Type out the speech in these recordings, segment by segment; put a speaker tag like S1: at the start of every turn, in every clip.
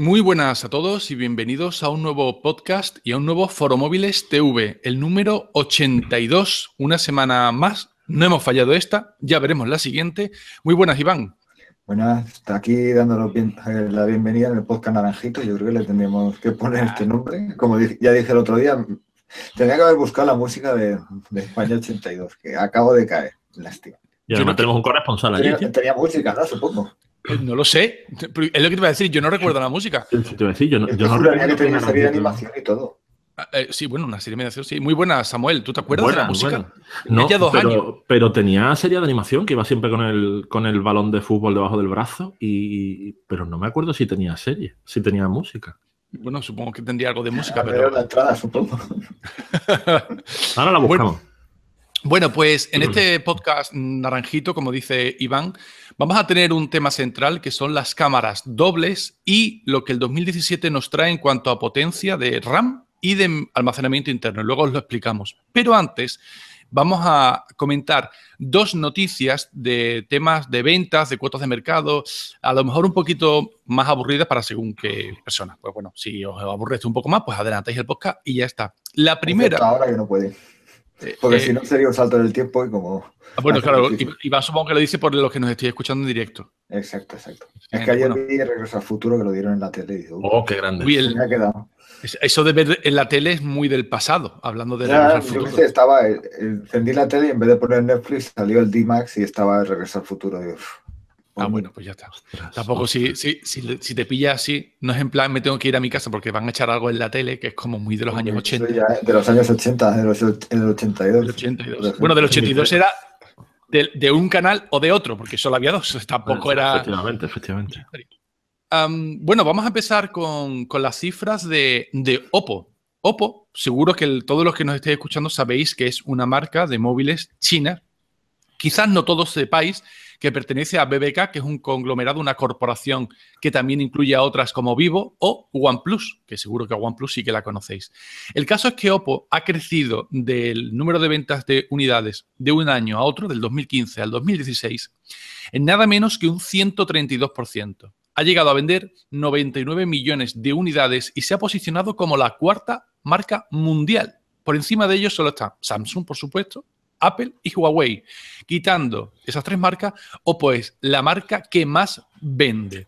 S1: Muy buenas a todos y bienvenidos a un nuevo podcast y a un nuevo Foro Móviles TV, el número 82. Una semana más, no hemos fallado esta, ya veremos la siguiente. Muy buenas, Iván.
S2: Buenas, está aquí dándonos eh, la bienvenida en el podcast Naranjito. Yo creo que le tendríamos que poner este nombre. Como ya dije el otro día, tenía que haber buscado la música de, España 82, que acabo de caer. Lástima.
S3: Y tenemos un corresponsal
S2: allí. Tenía, tenía música, ¿no? Supongo.
S1: Eh, no lo sé. Es lo que te voy a decir. Yo no recuerdo la música. Sí, te
S3: iba a decir. Yo no, yo no recuerdo. que
S2: tenía una serie de animación
S1: y todo. Ah, eh, sí, bueno, una serie de animación, sí. Muy buena, Samuel. ¿Tú te acuerdas de la música?
S3: No, dos pero, años. pero, tenía serie de animación que iba siempre con el, con el balón de fútbol debajo del brazo. Y, pero no me acuerdo si tenía serie, si tenía música.
S1: Bueno, supongo que tendría algo de música, pero pero. la entrada, supongo.
S3: Ahora la buscamos.
S1: bueno, pues en este podcast naranjito, como dice Iván, Vamos a tener un tema central que son las cámaras dobles y lo que el 2017 nos trae en cuanto a potencia de RAM y de almacenamiento interno. Luego os lo explicamos. Pero antes vamos a comentar dos noticias de temas de ventas, de cuotas de mercado, a lo mejor un poquito más aburridas para según qué personas. Pues bueno, si os aburre un poco más, pues adelantáis el podcast y ya está.
S2: La primera... Ahora que no puede. Eh, Porque eh, si no sería un salto en el tiempo y como... Ah, bueno, claro, Iván
S1: supongo que lo dice por los que nos estoy escuchando en directo. Exacto, exacto.
S2: Es eh, que ayer bueno. vi Regreso al Futuro que lo dieron en la tele. Y oh, qué grande. ha quedado.
S1: Eso de ver en la tele es muy del pasado, hablando de ya, al Futuro. Yo
S2: estaba, encendí la tele y en vez de poner Netflix salió el D-Max y estaba Regreso al Futuro. Ah, bueno, pues ya está.
S1: Tampoco Si, si, te pillas así, no es en plan me tengo que ir a mi casa porque van a echar algo en la tele, que es como muy de los años 80. de los años
S2: 80, en el 82. Bueno, del 82 era
S1: de, un canal o de otro, porque solo había dos. Tampoco era. Efectivamente, efectivamente. bueno, vamos a empezar con, las cifras de, de, Oppo. Oppo, seguro que todos los que nos estéis escuchando sabéis que es una marca de móviles china. Quizás no todos sepáis que pertenece a BBK, que es un conglomerado, una corporación que también incluye a otras como Vivo o OnePlus, que seguro que a OnePlus sí que la conocéis. El caso es que Oppo ha crecido del número de ventas de unidades de un año a otro, del 2015 al 2016, en nada menos que un 132% ha llegado a vender 99 millones de unidades y se ha posicionado como la cuarta marca mundial. Por encima de ellos solo está Samsung, por supuesto, Apple y Huawei. Quitando esas tres marcas, Oppo es pues la marca que más vende.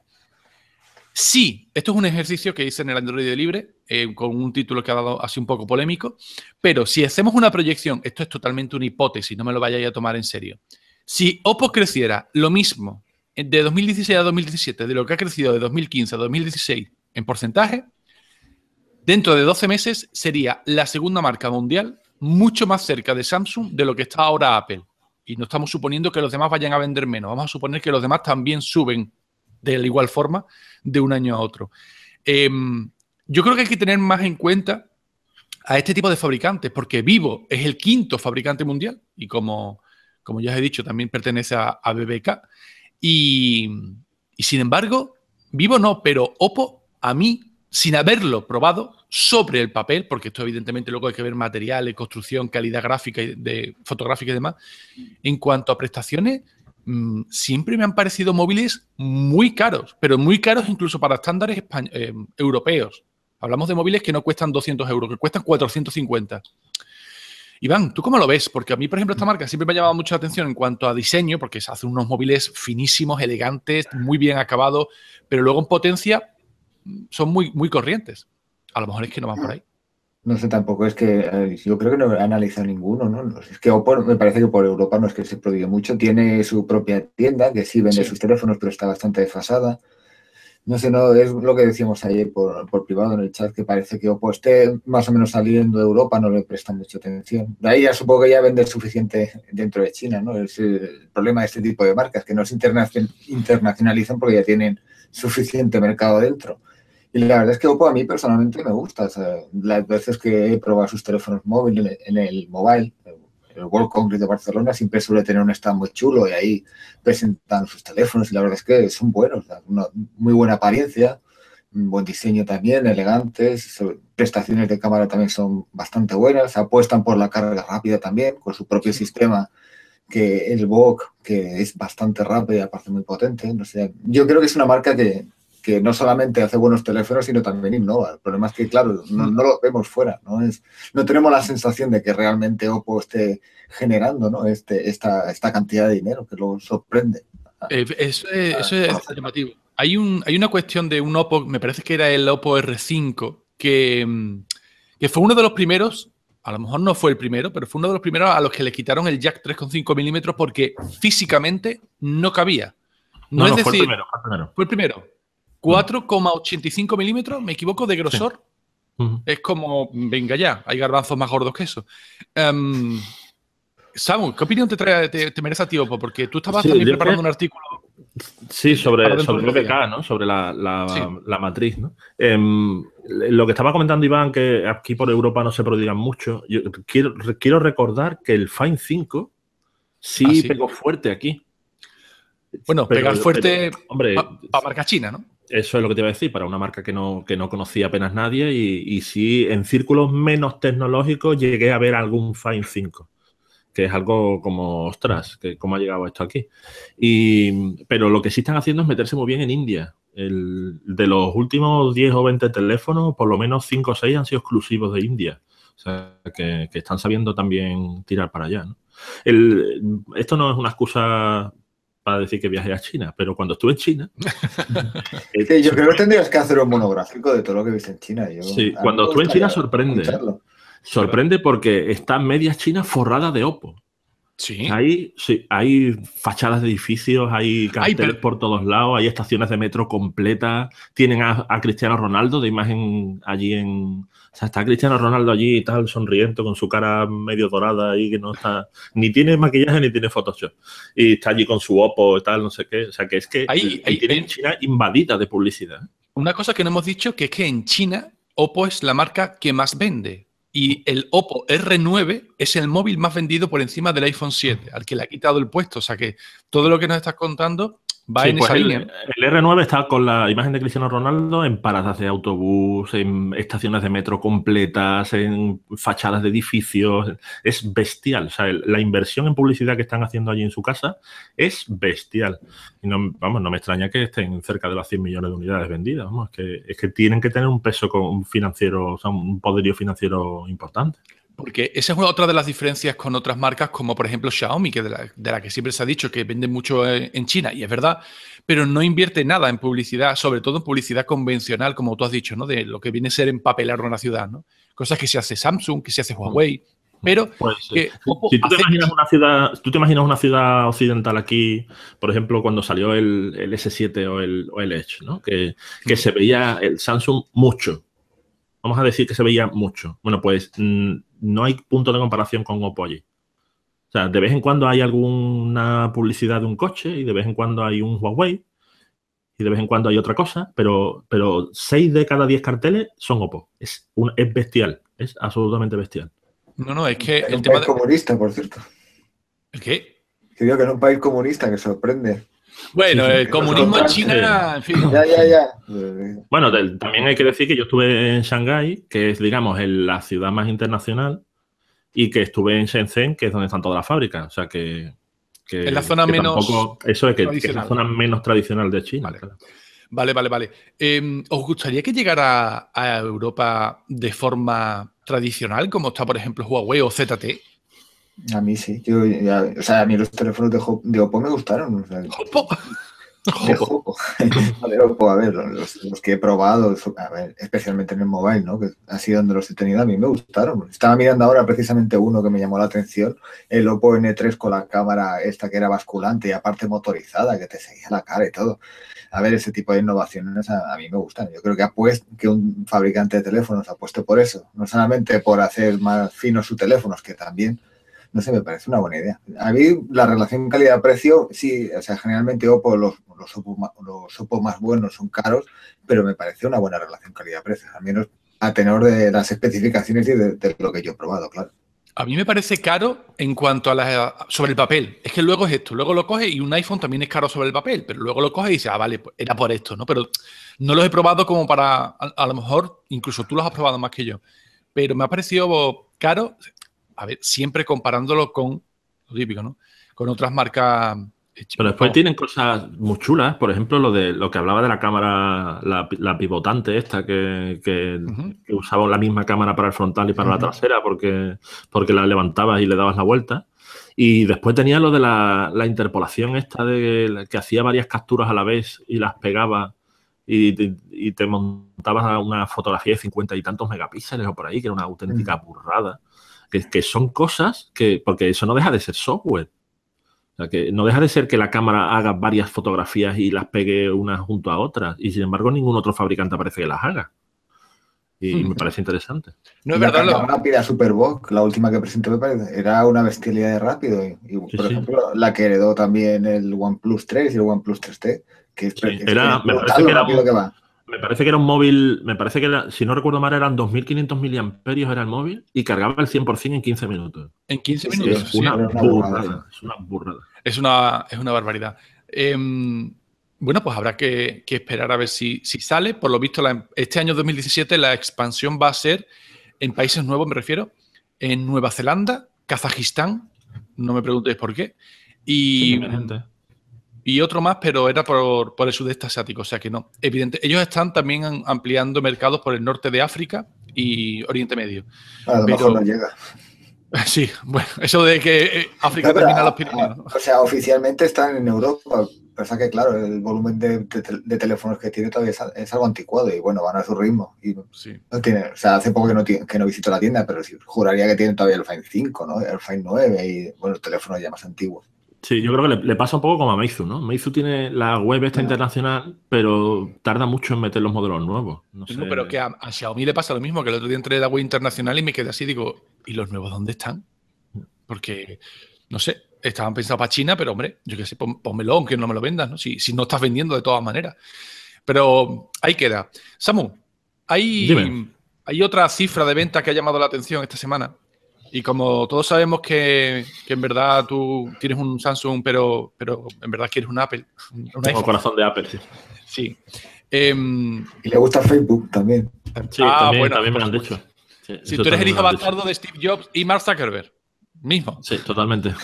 S1: Sí, esto es un ejercicio que hice en el Android Libre, eh, con un título que ha dado así un poco polémico, pero si hacemos una proyección, esto es totalmente una hipótesis, no me lo vayáis a tomar en serio. Si Oppo creciera lo mismo eh, de 2016 a 2017, de lo que ha crecido de 2015 a 2016 en porcentaje, dentro de 12 meses sería la segunda marca mundial mucho más cerca de Samsung de lo que está ahora Apple. Y no estamos suponiendo que los demás vayan a vender menos. Vamos a suponer que los demás también suben de la igual forma de un año a otro. Em, yo creo que hay que tener más en cuenta a este tipo de fabricantes, porque Vivo es el quinto fabricante mundial y como, como ya os he dicho, también pertenece a, BBK. Y, y sin embargo, Vivo no, pero Oppo a mí sin haberlo probado sobre el papel, porque esto evidentemente luego hay que ver materiales, construcción, calidad gráfica y de fotográfica y demás. En cuanto a prestaciones, mm, siempre me han parecido móviles muy caros, pero muy caros incluso para estándares eh, europeos. Hablamos de móviles que no cuestan 200 euros, que cuestan 450. Iván, ¿tú cómo lo ves? Porque a mí, por ejemplo, esta marca siempre me ha llamado mucho la atención en cuanto a diseño, porque se hacen unos móviles finísimos, elegantes, muy bien acabados, pero luego en potencia son muy, muy corrientes. A lo mejor es que no van por ahí.
S2: No sé, tampoco es que yo creo que no he analizado ninguno, ¿no? Es que Oppo me parece que por Europa no es que se prohíbe mucho. Tiene su propia tienda que sí vende sus teléfonos, pero está bastante desfasada. No sé, no, es lo que decíamos ayer por, privado en el chat, que parece que Oppo pues esté más o menos saliendo de Europa, no le prestan mucha atención. De ahí ya supongo que ya vende suficiente dentro de China, ¿no? Es el problema de este tipo de marcas, que no se internacionalizan porque ya tienen suficiente mercado dentro. Y la verdad es que Oppo a mí personalmente me gusta. las veces que he probado sus teléfonos móviles en el mobile, el World Congress de Barcelona siempre suele tener un stand muy chulo y ahí presentan sus teléfonos y la verdad es que son buenos, muy buena apariencia, buen diseño también, elegantes, prestaciones de cámara también son bastante buenas, apuestan por la carga rápida también con su propio sistema que el VOC, que es bastante rápido y aparte muy potente. No yo creo que es una marca que, que no solamente hace buenos teléfonos, sino también innova. El problema es que, claro, no, lo vemos fuera, ¿no? Es, no tenemos la sensación de que realmente Oppo esté generando ¿no? este, esta, esta cantidad de dinero, que lo sorprende.
S1: Eh, eso, es, ah, Hay, un, hay una cuestión de un Oppo, me parece que era el Oppo R5, mm, que, fue uno de los primeros a lo mejor no fue el primero, pero fue uno de los primeros a los que le quitaron el jack 3,5 milímetros porque físicamente no cabía.
S3: No, es decir, fue fue el primero.
S1: Fue el primero. 4,85 milímetros, me equivoco, de grosor. Es como, venga ya, hay garbanzos más gordos que eso. Em, Samu, ¿qué opinión te, trae, te, merece a ti, Opo? Porque tú estabas preparando un artículo.
S3: Sí, sobre, sobre ¿no? Sobre la, matriz, ¿no? Em, lo que estaba comentando Iván, que aquí por Europa no se prodigan mucho. Yo quiero, quiero recordar que el Fine 5 ah, sí, pegó fuerte aquí. Bueno, pegar fuerte para
S1: pa marca china, ¿no?
S3: Eso es lo que te iba a decir, para una marca que no, que conocía apenas nadie y, y sí, en círculos menos tecnológicos llegué a ver algún Fine 5, que es algo como, ostras, que cómo ha llegado esto aquí. pero lo que sí están haciendo es meterse muy bien en India. de los últimos 10 o 20 teléfonos, por lo menos 5 o 6 han sido exclusivos de India. O sea, que, están sabiendo también tirar para allá. esto no es una excusa para decir que viajé a China, pero cuando estuve en China...
S2: Eh, yo creo que tendrías que hacer un monográfico de todo lo que viste en China. sí, cuando estuve en China sorprende.
S3: Sorprende porque está media China forrada de Oppo. Sí. Hay, sí, hay fachadas de edificios, hay carteles por todos lados, hay estaciones de metro completas. Tienen a Cristiano Ronaldo de imagen allí en, o sea, está Cristiano Ronaldo allí y tal, sonriendo con su cara medio dorada y que no está. Ni tiene maquillaje ni tiene Photoshop. Y está allí con su Oppo y tal, no sé qué. O sea, que es que ahí, ahí China invadida de publicidad. ¿eh?
S1: Una cosa que no hemos dicho que es que en China Oppo es la marca que más vende. Y el Oppo R9 es el móvil más vendido por encima del iPhone 7, al que le ha quitado el puesto. O sea que todo lo que nos estás contando pues el,
S3: R9 está con la imagen de Cristiano Ronaldo en paradas de autobús, en estaciones de metro completas, en fachadas de edificios. Es bestial. O sea, la inversión en publicidad que están haciendo allí en su casa es bestial. Y no, vamos, no me extraña que estén cerca de las 100 millones de unidades vendidas. Vamos, es, que, tienen que tener un peso con, financiero, un poderío financiero importante. Porque esa es otra de las
S1: diferencias con otras marcas, como por ejemplo Xiaomi, que de la, que siempre se ha dicho que vende mucho eh, en, China, y es verdad, pero no invierte nada en publicidad, sobre todo en publicidad convencional, como tú has dicho, ¿no? De lo que viene a ser empapelar una ciudad, ¿no? Cosas que se hace Samsung, que se hace Huawei. Mm.
S3: Pero si tú te, imaginas una ciudad, tú te imaginas una ciudad occidental aquí, por ejemplo, cuando salió el, S7 o el, el Edge, ¿no? Que, que mm. se veía el Samsung mucho, vamos a decir que se veía mucho. Bueno, pues mm, no hay punto de comparación con Oppo allí. O sea, de vez en cuando hay alguna publicidad de un coche y de vez en cuando hay un Huawei y de vez en cuando hay otra cosa, pero, pero 6 de cada 10 carteles son Oppo. Es, bestial, es absolutamente bestial.
S2: No, no, es que el, tema país comunista, por cierto. ¿El qué? Que digo que en un país comunista que sorprende bueno, el comunismo en China, en fin. Ya, ya, ya.
S3: Bueno, también hay que decir que yo estuve en Shanghái, que es, digamos, la ciudad más internacional, y que estuve en Shenzhen, que es donde están todas las fábricas. O sea que. es la zona menos. eso es que, es la zona menos tradicional de China.
S1: Vale, vale, vale. Em, ¿Os gustaría que llegara a Europa de forma tradicional, como está, por ejemplo, Huawei o ZT?
S2: A mí sí. o sea, a mí los teléfonos de, Oppo me gustaron. ¡Oppo! De Oppo. a ver, los, que he probado, especialmente en el mobile, ¿no? Que ha sido donde los he tenido, a mí me gustaron. Estaba mirando ahora precisamente uno que me llamó la atención, el Oppo N3 con la cámara esta que era basculante y aparte motorizada, que te seguía la cara y todo. A ver, ese tipo de innovaciones a, mí me gustan. Yo creo que, apuesto, que un fabricante de teléfonos ha puesto por eso, no solamente por hacer más finos sus teléfonos, que también, no sé, me parece una buena idea. A mí la relación calidad-precio, sí, o sea, generalmente Oppo, los, los, Oppo, los más buenos son caros, pero me parece una buena relación calidad-precio, al menos a tenor de las especificaciones y de, lo que yo he probado, claro.
S1: A mí me parece caro en cuanto a las... sobre el papel. Es que luego es esto, luego lo coges y un iPhone también es caro sobre el papel, pero luego lo coge y dices, ah, vale, pues era por esto, ¿no? Pero no los he probado como para, a lo mejor, incluso tú los has probado más que yo, pero me ha parecido caro a ver, siempre comparándolo con lo típico, ¿no? Con otras marcas. Eh, Pero después tienen
S3: cosas muy chulas, ¿eh? por ejemplo, lo de lo que hablaba de la cámara, la, pivotante esta, que, usaba la misma cámara para el frontal y para la trasera, porque, porque la levantabas y le dabas la vuelta. Y después tenía lo de la, interpolación esta de que hacía varias capturas a la vez y las pegaba y te, y montabas a una fotografía de cincuenta y tantos megapíxeles o por ahí, que era una auténtica burrada que, son cosas que, porque eso no deja de ser software. O sea, que no deja de ser que la cámara haga varias fotografías y las pegue unas junto a otras. Y sin embargo, ningún otro fabricante parece que las haga. Y me parece interesante.
S2: No es verdad. La rápida Superbox, la última que presentó, era una bestialidad de rápido. Y, por ejemplo, la que heredó también el OnePlus 3 y el OnePlus 3T. Que es, era, me parece que era, que va
S3: me parece que era un móvil, me parece que si no recuerdo mal, eran 2.500 miliamperios era el móvil y cargaba el 100% en 15 minutos. En 15 minutos. Es, una, burrada, es una burrada. Es una, barbaridad.
S1: Em, bueno, pues habrá que, esperar a ver si, sale. Por lo visto, este año 2017 la expansión va a ser en países nuevos, me refiero, en Nueva Zelanda, Kazajistán, no me preguntéis por qué, y, y otro más, pero era por, por, el sudeste asiático, o sea que no. Evidente, ellos están también ampliando mercados por el norte de África y Oriente Medio.
S2: A lo no llega.
S1: Sí, bueno, eso de que eh, África termina los Pirineos.
S2: O sea, oficialmente están en Europa, pasa que claro, el volumen de, teléfonos que tiene todavía es, algo anticuado y bueno, van a su ritmo. Y no tiene, o sea, hace poco que no, que no visito la tienda, pero juraría que tienen todavía el Find 5, ¿no? El Find 9 y bueno, teléfonos ya más antiguos.
S3: Sí, yo creo que le, pasa un poco como a Meizu, ¿no? Meizu tiene la web esta internacional, pero tarda mucho en meter los modelos nuevos.
S2: No, pero que a,
S1: Xiaomi le pasa lo mismo, que el otro día entré en la web internacional y me quedé así, digo, ¿y los nuevos dónde están? Porque, no sé, estaban pensados para China, pero hombre, yo qué sé, pon, ponmelo, aunque no me lo vendas, ¿no? Si, no estás vendiendo de todas maneras. Pero ahí queda. Samu, hay, hay otra cifra de ventas que ha llamado la atención esta semana y como todos sabemos que, en verdad tú tienes un Samsung, pero, pero en verdad quieres un Apple. Un corazón de Apple, sí. Sí. Em,
S2: y le gusta Facebook también.
S1: Sí, ah, también, también me lo han
S3: pues, dicho. Sí,
S2: si tú eres el hijo bastardo de Steve Jobs
S1: y Mark Zuckerberg,
S3: mismo. Sí, totalmente.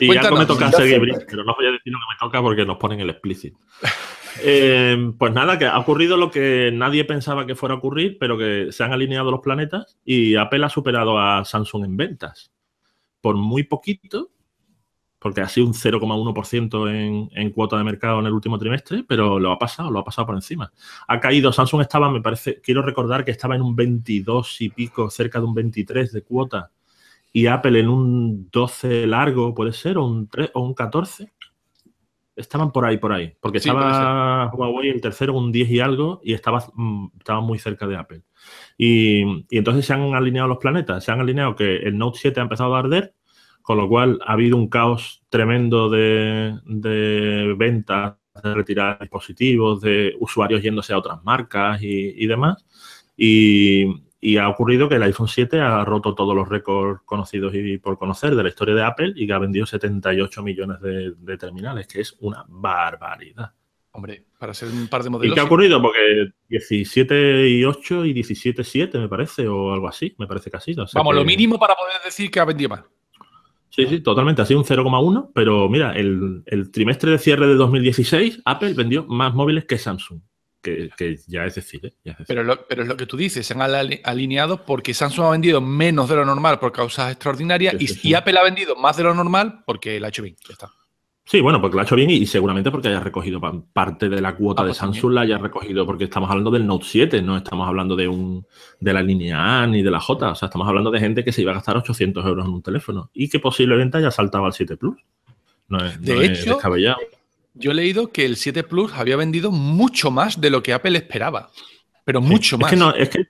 S3: Y ya me toca seguir pero no voy a decir lo que me toca porque nos ponen el explícito. Eh, pues nada, que ha ocurrido lo que nadie pensaba que fuera a ocurrir, pero que se han alineado los planetas y Apple ha superado a Samsung en ventas. Por muy poquito, porque ha sido un 0,1% en, en, cuota de mercado en el último trimestre, pero lo ha pasado, lo ha pasado por encima. Ha caído, Samsung estaba, me parece, quiero recordar que estaba en un 22 y pico, cerca de un 23 de cuota y Apple en un 12 largo, puede ser, o un, 3, o un 14. Estaban por ahí, por ahí. Porque estaba Huawei el tercero, un 10 y algo, y estaba, mm, estaba muy cerca de Apple. Y, entonces se han alineado los planetas. Se han alineado que el Note 7 ha empezado a arder, con lo cual ha habido un caos tremendo de, de ventas, de retirar dispositivos, de usuarios yéndose a otras marcas y, y demás. Y, y ha ocurrido que el iPhone 7 ha roto todos los récords conocidos y por conocer de la historia de Apple y que ha vendido 78 millones de, terminales, que es una barbaridad. Hombre, para ser un par de modelos. ¿Y qué ha ocurrido? Porque 17 y 8 y 17 7, me parece, o algo así, me parece que ha Vamos, lo mínimo
S1: para poder decir que ha vendido más.
S3: Sí, sí, totalmente. Ha sido un 0,1, pero mira, el, trimestre de cierre de 2016, Apple vendió más móviles que Samsung que, ya, es decir, ¿eh? Pero, pero es
S1: lo que tú dices, se han alineado porque Samsung ha vendido menos de lo normal por causas extraordinarias y, Apple ha vendido más de lo normal porque el ha hecho Ya está.
S3: Sí, bueno, porque la ha hecho y, seguramente porque haya recogido parte de la cuota ah, de pues Samsung, la haya recogido, porque estamos hablando del Note 7, no estamos hablando de un de la línea A ni de la J, o sea, estamos hablando de gente que se iba a gastar 800 euros en un teléfono y que posiblemente haya saltaba al 7 Plus. No de es descabellado. Yo he
S1: leído que el 7 Plus había vendido mucho más de lo que Apple esperaba. Pero mucho más. Es
S3: que,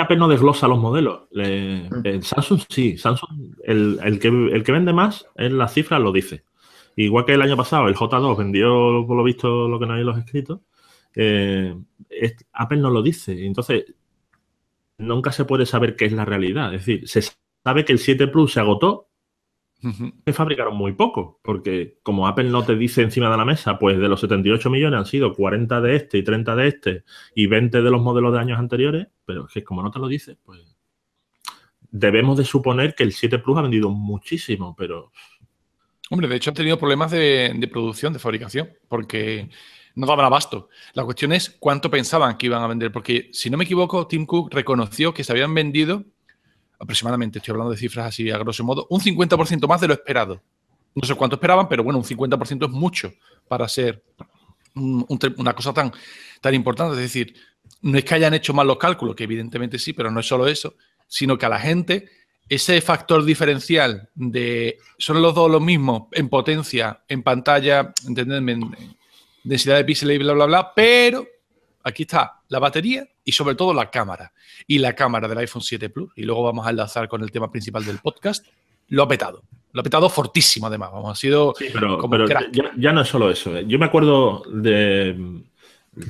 S3: Apple no desglosa los modelos. el mm. eh, Samsung sí. Samsung, el, que, vende más en las cifras lo dice. Igual que el año pasado, el J2 vendió, por lo visto, lo que nadie lo ha escrito. Eh, Apple no lo dice. Entonces, nunca se puede saber qué es la realidad. Es decir, se sabe que el 7 Plus se agotó fabricaron muy poco, porque como Apple no te dice encima de la mesa, pues de los 78 millones han sido 40 de este y 30 de este y 20 de los modelos de años anteriores, pero es que como no te lo dice, pues debemos de suponer que el 7 Plus ha vendido muchísimo, pero... Hombre, de hecho han tenido problemas de, de producción, de fabricación,
S1: porque no daban abasto. La cuestión es cuánto pensaban que iban a vender, porque si no me equivoco, Tim Cook reconoció que se habían vendido aproximadamente, estoy hablando de cifras así a grosso modo, un 50% más de lo esperado. No sé cuánto esperaban, pero bueno, un 50% es mucho para ser una cosa tan, tan importante. Es decir, no es que hayan hecho mal los cálculos, que evidentemente sí, pero no es solo eso, sino que a la gente ese factor diferencial de son los dos los mismos en potencia, en pantalla, entendedme, en densidad de píxeles y bla, bla, bla, pero Aquí está la batería y sobre todo la cámara. Y la cámara del iPhone 7 Plus. Y luego vamos a enlazar con el tema principal del podcast. Lo ha petado. Lo ha petado fortísimo, además. Vamos, ha sido como
S3: Ya, no es solo eso. ¿eh? Yo me acuerdo de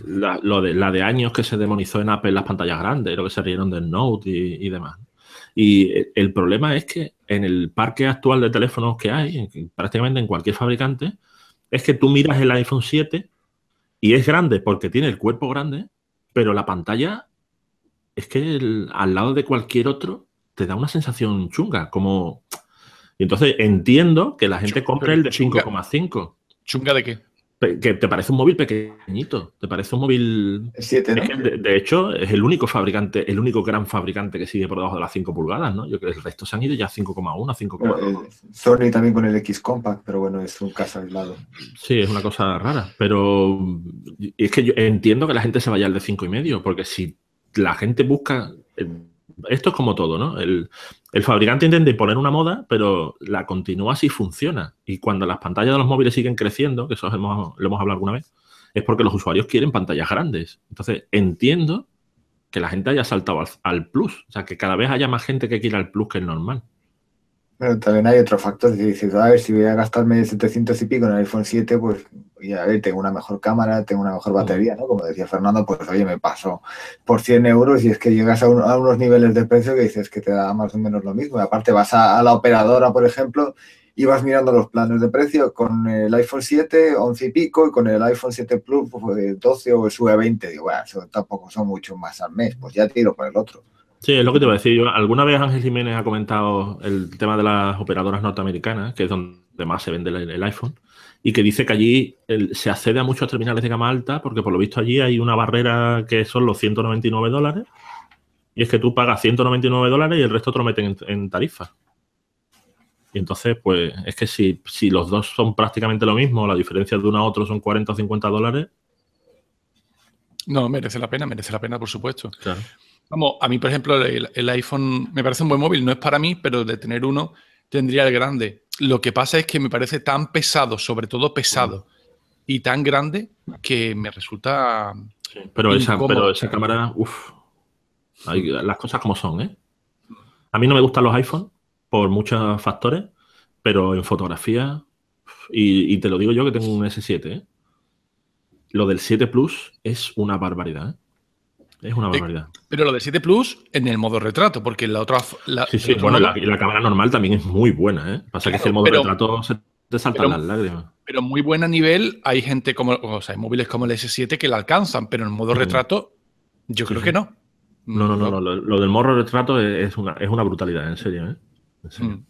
S3: la, de la de años que se demonizó en Apple las pantallas grandes, lo que se rieron del Note y, y demás. Y el problema es que en el parque actual de teléfonos que hay, prácticamente en cualquier fabricante, es que tú miras el iPhone 7 y es grande porque tiene el cuerpo grande, pero la pantalla es que al lado de cualquier otro te da una sensación chunga, como... Y entonces entiendo que la gente compre el de 5,5. ¿Chunga de qué? que te parece un móvil pequeñito, te parece un móvil... 7, de, hecho, es el único fabricante, el único gran fabricante que sigue por debajo de las 5 pulgadas, ¿no? Yo creo que el resto se han ido ya a 5,1, 5,2.
S2: Eh, Sony también con el X Compact, pero bueno, es un caso aislado.
S3: Sí, es una cosa rara, pero es que yo entiendo que la gente se vaya al de 5,5, porque si la gente busca eh, esto es como todo, ¿no? El, fabricante intenta poner una moda, pero la continúa si funciona. Y cuando las pantallas de los móviles siguen creciendo, que eso lo hemos hablado alguna vez, es porque los usuarios quieren pantallas grandes. Entonces, entiendo que la gente haya saltado al, plus. O sea, que cada vez haya más gente que quiera el plus que el normal.
S2: Pero también hay otro factor. Si dices, a ver, si voy a gastarme 700 y pico en el iPhone 7, pues y a ver, tengo una mejor cámara, tengo una mejor mm. batería, ¿no? Como decía Fernando, pues oye, me paso por 100 euros y es que llegas a, unos niveles de precio que dices que te da más o menos lo mismo. Y aparte vas a, la operadora, por ejemplo, y vas mirando los planes de precio con el iPhone 7, 11 y pico, y con el iPhone 7 Plus, 12 pues, o sube 20. Digo, bueno, eso tampoco son mucho más al mes, pues ya tiro por el otro.
S3: Sí, es lo que te iba a decir. Yo, alguna vez Ángel Jiménez ha comentado el tema de las operadoras norteamericanas, que es donde más se vende el iPhone y que dice que allí se accede a muchos terminales de gama alta porque por lo visto allí hay una barrera que son los 199 dólares y es que tú pagas 199 dólares y el resto te lo meten en, tarifa. Y entonces, pues es que si, los dos son prácticamente lo mismo, la diferencia de uno a otro son 40 o 50 dólares.
S1: No, merece la
S3: pena, merece la pena, por supuesto.
S1: Vamos, a mí, por ejemplo, el iPhone me parece un buen móvil, no es para mí, pero de tener uno tendría el grande. Lo que pasa es que me parece tan pesado, sobre todo pesado, mm. y tan
S3: grande que me resulta. pero, esa, pero, esa, cámara, uff. Las cosas como son, ¿eh? A mí no me gustan los iPhones por muchos factores, pero en fotografía, y, y te lo digo yo que tengo un S7, ¿eh? Lo del 7 Plus es una barbaridad, ¿eh? Es una eh, barbaridad.
S1: Pero lo del 7 Plus en el modo retrato, porque la otra. La, sí, sí, bueno, la,
S3: cámara normal también es muy buena, ¿eh? Pasa que si el modo retrato se te salta
S1: Pero muy buena a nivel, hay gente como. O sea, hay móviles como el S7 que la alcanzan, pero en el modo retrato, yo creo que no.
S3: No, no, no, lo, del morro retrato es una, es una brutalidad, en serio, ¿eh? Mm.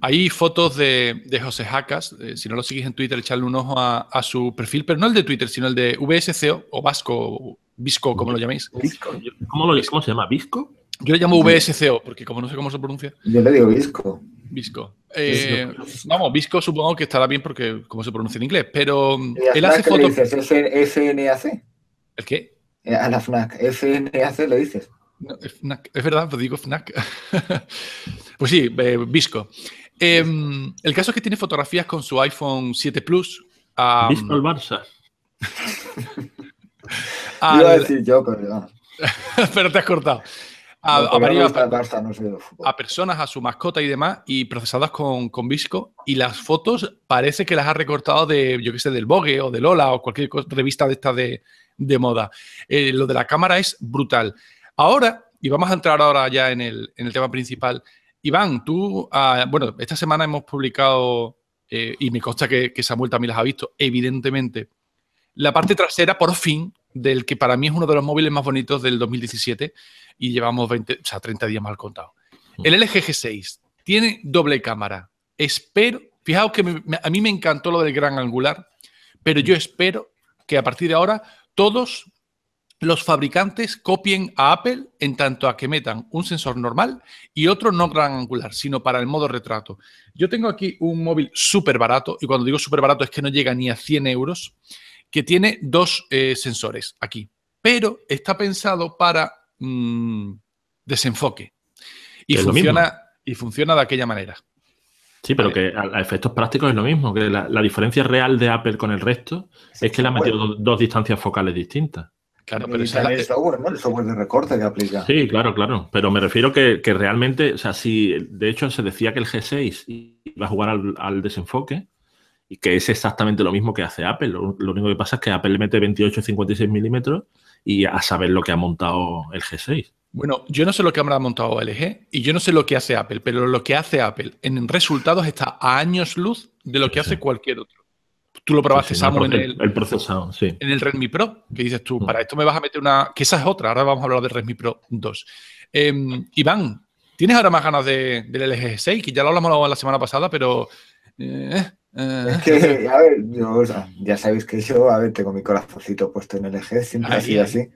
S1: Hay fotos de, José Jacas. Eh, si no lo sigues en Twitter, echarle un ojo a, a, su perfil, pero no el de Twitter, sino el de VSCO o Vasco Visco, ¿cómo lo llaméis. ¿Visco? ¿Cómo, lo, ¿Cómo se llama? ¿Visco? Yo
S2: le llamo VSCO,
S1: porque como no sé cómo se pronuncia.
S2: Yo le digo Visco. Visco.
S1: Eh, vamos, Visco supongo que estará bien porque cómo se pronuncia en inglés, pero él hace fotos.
S2: SNAC? ¿El qué? Eh, a la FNAC, FNAC lo dices.
S1: Es verdad, lo digo FNAC. pues sí, eh, Visco. Em, el caso es que tiene fotografías con su iPhone 7 Plus. Visco al Barça.
S2: Iba a decir yo,
S1: pero te has cortado. A, personas, a su mascota y demás, y procesadas con, Visco. Y las fotos parece que las ha recortado de, yo qué sé, del Vogue o de Lola o cualquier revista de esta de, moda. Eh, lo de la cámara es brutal. Ahora, y vamos a entrar ahora ya en el, en el tema principal. Iván, tú, ah, bueno, esta semana hemos publicado, eh, y me consta que, que Samuel también las ha visto, evidentemente, la parte trasera, por fin, del que para mí es uno de los móviles más bonitos del 2017 y llevamos 20, o sea, 30 días mal contado. Mm. El LG G6 tiene doble cámara. Espero, fijaos que a mí me encantó lo del gran angular, pero yo espero que a partir de ahora todos los fabricantes copien a Apple en tanto a que metan un sensor normal y otro no gran angular, sino para el modo retrato. Yo tengo aquí un móvil súper barato, y cuando digo súper barato es que no llega ni a 100 euros, que tiene dos eh, sensores aquí, pero está pensado para mm, desenfoque y funciona, y funciona de aquella manera.
S3: Sí, pero que a, efectos prácticos es lo mismo, que la, diferencia real de Apple con el resto es que le han metido dos distancias focales distintas.
S2: Claro, pero es el software, de recorte que aplica.
S3: Sí, claro, claro. Pero me refiero que, realmente, o sea, si de hecho se decía que el G6 iba a jugar al desenfoque, y que es exactamente lo mismo que hace Apple. Lo, único que pasa es que Apple mete 28 56 milímetros y a saber lo que ha montado el G6.
S1: Bueno, yo no sé lo que habrá montado LG y yo no sé lo que hace Apple, pero lo que hace Apple en resultados está a años luz de lo que hace cualquier otro. Tú lo probaste, en el, procesado, sí. En el Redmi Pro, que dices tú, mm. para esto me vas a meter una. que esa es otra, ahora vamos a hablar del Redmi Pro 2. Em, Iván, ¿tienes ahora más ganas de, del LG 6? Que ya lo hablamos la semana pasada, pero. Eh,
S2: eh. Es que, a ver, yo, ya sabéis que yo, a ver, tengo mi corazoncito puesto en el eje, siempre ha sido así.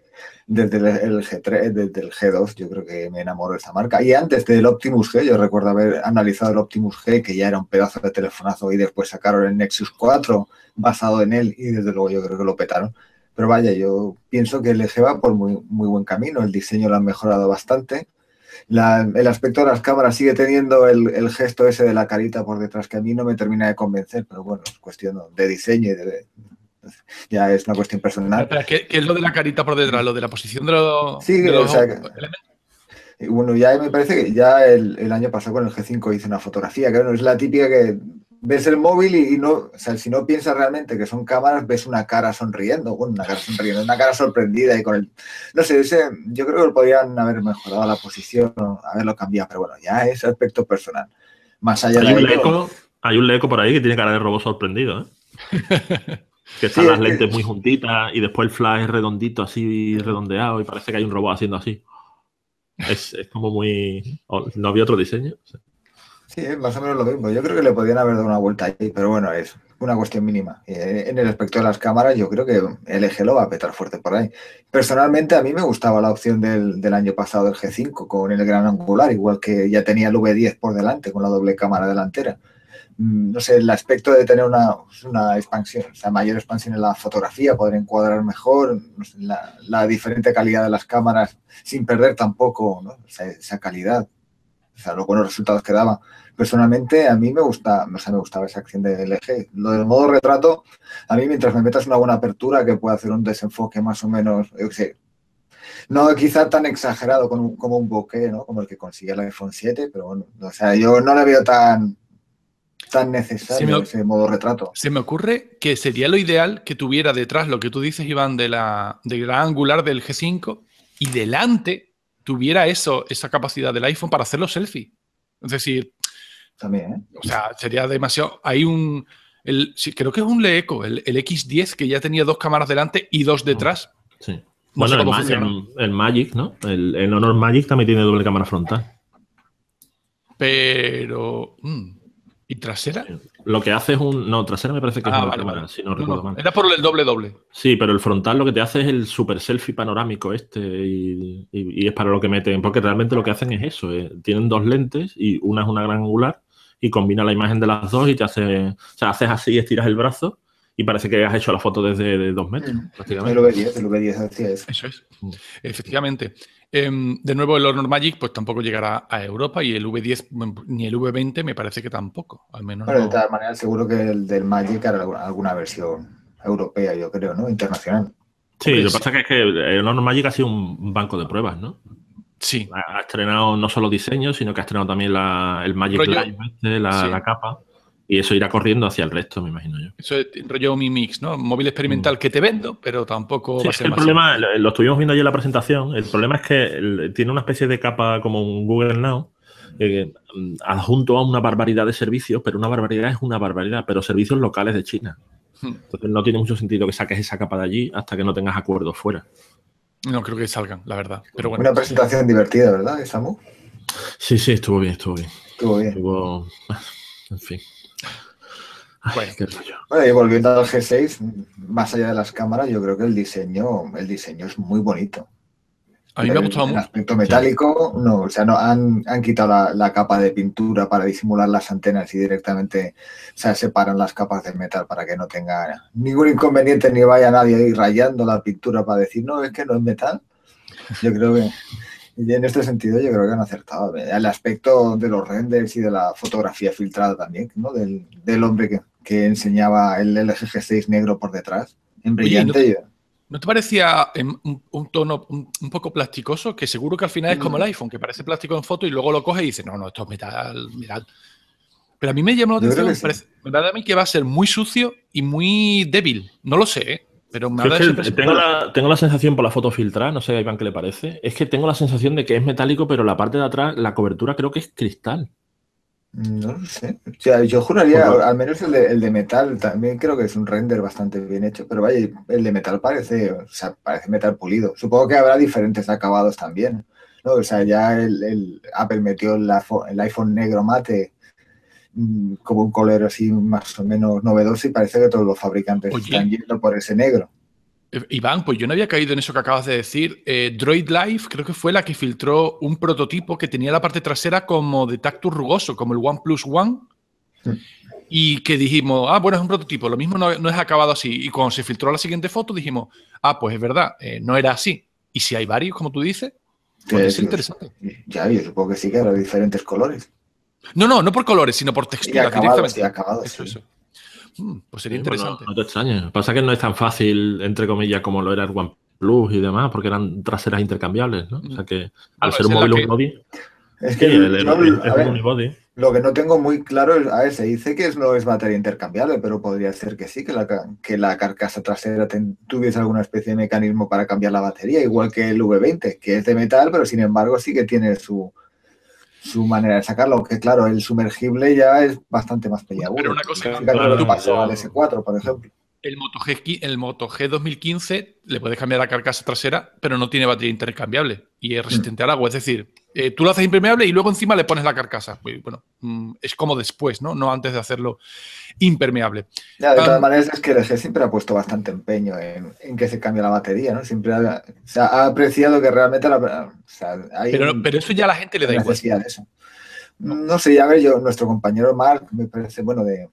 S2: Desde el, G3, desde el G2, yo creo que me enamoro de esa marca. Y antes del Optimus G, yo recuerdo haber analizado el Optimus G, que ya era un pedazo de telefonazo, y después sacaron el Nexus 4 basado en él, y desde luego yo creo que lo petaron. Pero vaya, yo pienso que el eje va por muy, muy buen camino, el diseño lo han mejorado bastante el aspecto de las cámaras sigue teniendo el, gesto ese de la carita por detrás, que a mí no me termina de convencer, pero bueno, es cuestión de diseño y ya es una cuestión personal.
S1: ¿qué, es lo de la carita por detrás? ¿Lo de la posición de, o
S2: Bueno, ya me parece que ya el, el, año pasado con el G5 hice una fotografía, que bueno, es la típica que ves el móvil y, no, o sea, si no piensas realmente que son cámaras, ves una cara sonriendo, bueno, una cara sonriendo, una cara sorprendida y con el, no sé, yo creo que podrían haber mejorado la posición, o haberlo cambiado, pero bueno, ya es aspecto personal. Más allá hay un leco,
S3: hay un leco por ahí que tiene cara de robot sorprendido, ¿eh? que están las lentes muy juntitas y después el flash es redondito así redondeado y parece que hay un robot haciendo así. Es, como muy... ¿No había otro diseño?
S2: más o menos lo mismo. Yo creo que le podían haber dado una vuelta ahí, pero bueno, es una cuestión mínima. Eh, en el aspecto de las cámaras, yo creo que el eje lo va a petar fuerte por ahí. Personalmente, a mí me gustaba la opción del, año pasado del G5 con el gran angular, igual que ya tenía el V10 por delante con la doble cámara delantera. Mm, no sé, el aspecto de tener una, expansión, o sea, mayor expansión en la fotografía, poder encuadrar mejor, la, diferente calidad de las cámaras, sin perder tampoco esa calidad, o sea, los buenos resultados que daba personalmente a mí me gusta, o sea, me gustaba esa acción del eje. Lo del modo retrato, a mí mientras me metas una buena apertura que pueda hacer un desenfoque más o menos, yo no quizá tan exagerado como un, bokeh, ¿no? Como el que consigue el iPhone 7, pero bueno, o sea, yo no le veo tan tan necesario ese modo retrato. Se
S1: me ocurre que sería lo ideal que tuviera detrás lo que tú dices, Iván, de la, de gran angular del G5 y delante tuviera eso, esa capacidad del iPhone para hacer los selfies. Es decir,
S2: también, ¿eh?
S1: O sea, sería demasiado. Hay un. creo que es un Leeco, el, el, X10, que ya tenía dos cámaras delante y dos ah, detrás.
S3: Sí. bueno, el, Magic, ¿no? El, Honor Magic también tiene doble cámara frontal.
S1: Pero. Mm, ¿Y trasera?
S3: Lo que hace es un. No, trasera me parece que es ah, una cámara, si no, recuerdo mal.
S1: Era por el doble
S3: doble. Sí, pero el frontal lo que te hace es el super selfie panorámico este. Y, es para lo que meten. Porque realmente lo que hacen es eso. Eh. Tienen dos lentes y una es una gran angular y combina la imagen de las dos y te hace, o sea, haces así, estiras el brazo y parece que has hecho la foto desde dos metros, mm. prácticamente. 10 el V10 es.
S1: Eso es, mm. efectivamente. Em, de nuevo, el Honor Magic pues tampoco llegará a Europa y el V10 mm, ni el V20 me parece que
S2: tampoco, al menos. Pero de todas maneras, seguro que el del Magic hará alguna, versión europea, yo creo, ¿no? Internacional.
S3: Sí, lo que pasa que, es que el Honor Magic ha sido un banco de pruebas, ¿no? Sí. Ha, estrenado no solo diseño, sino que ha estrenado también el Magic este, la, capa. Y eso irá corriendo hacia el resto, me imagino
S1: yo. Eso es rollo Mi Mix, ¿no? Móvil experimental mm. que te vendo, pero tampoco va a ser El problema,
S3: lo, estuvimos viendo ayer en la presentación, el problema es que tiene una especie de capa como un Google Now, eh, mm, adjunto a una barbaridad de servicios, pero una barbaridad es una barbaridad, pero servicios locales de China. Hmm. Entonces no tiene mucho sentido que saques esa capa de allí hasta que no tengas acuerdos fuera.
S1: No creo que salgan, la verdad. Pero Una presentación
S2: divertida, ¿verdad, Samu? Sí, sí, estuvo
S3: bien, estuvo bien. Estuvo bien. En fin. bueno.
S2: y volviendo al G6, más allá de las cámaras, yo creo que el diseño, el diseño es muy bonito. A El aspecto metálico, no, o sea, no, han, quitado la, capa de pintura para disimular las antenas y directamente se separan las capas del metal para que no tenga ningún inconveniente ni vaya nadie ahí rayando la pintura para decir, no, es que no es metal. Yo creo que en este sentido yo creo que han acertado. El aspecto de los renders y de la fotografía filtrada también, ¿no? Del, hombre que, enseñaba el lsg 6 negro por detrás, en brillante.
S1: ¿No te parecía em, un, tono un, poco plasticoso? Que seguro que al final es como el mm. iPhone, que parece plástico en foto y luego lo coges y dices, no, no, esto es metal, metal. Pero a mí me llama la atención, me a mí que va a ser muy sucio y muy débil. No lo sé, ¿eh? pero me da tengo, la,
S3: tengo la sensación por la foto filtrada, no sé a Iván qué le parece, es que tengo la sensación de que es metálico, pero la parte de atrás, la cobertura creo que es cristal.
S2: No lo sé. yo juraría, al menos el de, metal, también creo que es un render bastante bien hecho, pero vaya, el de metal parece, o sea, parece metal pulido. Supongo que habrá diferentes acabados también. ¿no? O sea, ya el, Apple metió el iPhone, el iPhone negro mate mm, como un color así más o menos novedoso y parece que todos los fabricantes están yendo por ese negro.
S1: Eh, Iván, pues yo no había caído en eso que acabas de decir. Eh, Droid Life creo que fue la que filtró un prototipo que tenía la parte trasera como de tacto rugoso, como el OnePlus One. Y que dijimos, ah, bueno, es un prototipo, lo mismo no, es acabado así. Y cuando se filtró la siguiente foto dijimos, ah, pues es verdad, eh, no era así. Y si hay varios, como tú dices,
S2: puede ser interesante. Ya, yo supongo que sí, que habrá diferentes colores.
S1: No, no, no por colores, sino por textura. Y acabado, directamente.
S2: acabado, eso, eso. Mm, pues sería interesante.
S3: no te extrañes. Pasa que no es tan fácil, entre comillas, como lo era el OnePlus y demás, porque eran traseras intercambiables, ¿no? O sea que al ser un móvil body. Es que el,
S2: Lo que no tengo muy claro es, a ver, se dice que no es batería intercambiable, pero podría ser que sí, que la, que la carcasa trasera tuviese alguna especie de mecanismo para cambiar la batería, igual que el V20, que es de metal, pero sin embargo sí que tiene su, su manera de sacarlo, que claro, el sumergible ya es bastante más peleagudo. Pero una cosa, que lo pasó al S4, por ejemplo.
S1: El Moto, G, el Moto 2015 le puedes cambiar la carcasa trasera, pero no tiene batería intercambiable y es mm. resistente al agua. Es decir, eh, tú lo haces impermeable y luego encima le pones la carcasa. Pues, bueno, mm, es como después, ¿no? No antes de hacerlo impermeable.
S2: de ah, todas maneras es que el siempre ha puesto bastante empeño en, que se cambie la batería, ¿no? Siempre ha, ha apreciado que realmente pero, eso ya la gente le da igual. No sé, a ver, yo, nuestro compañero Mark, me parece, bueno, de,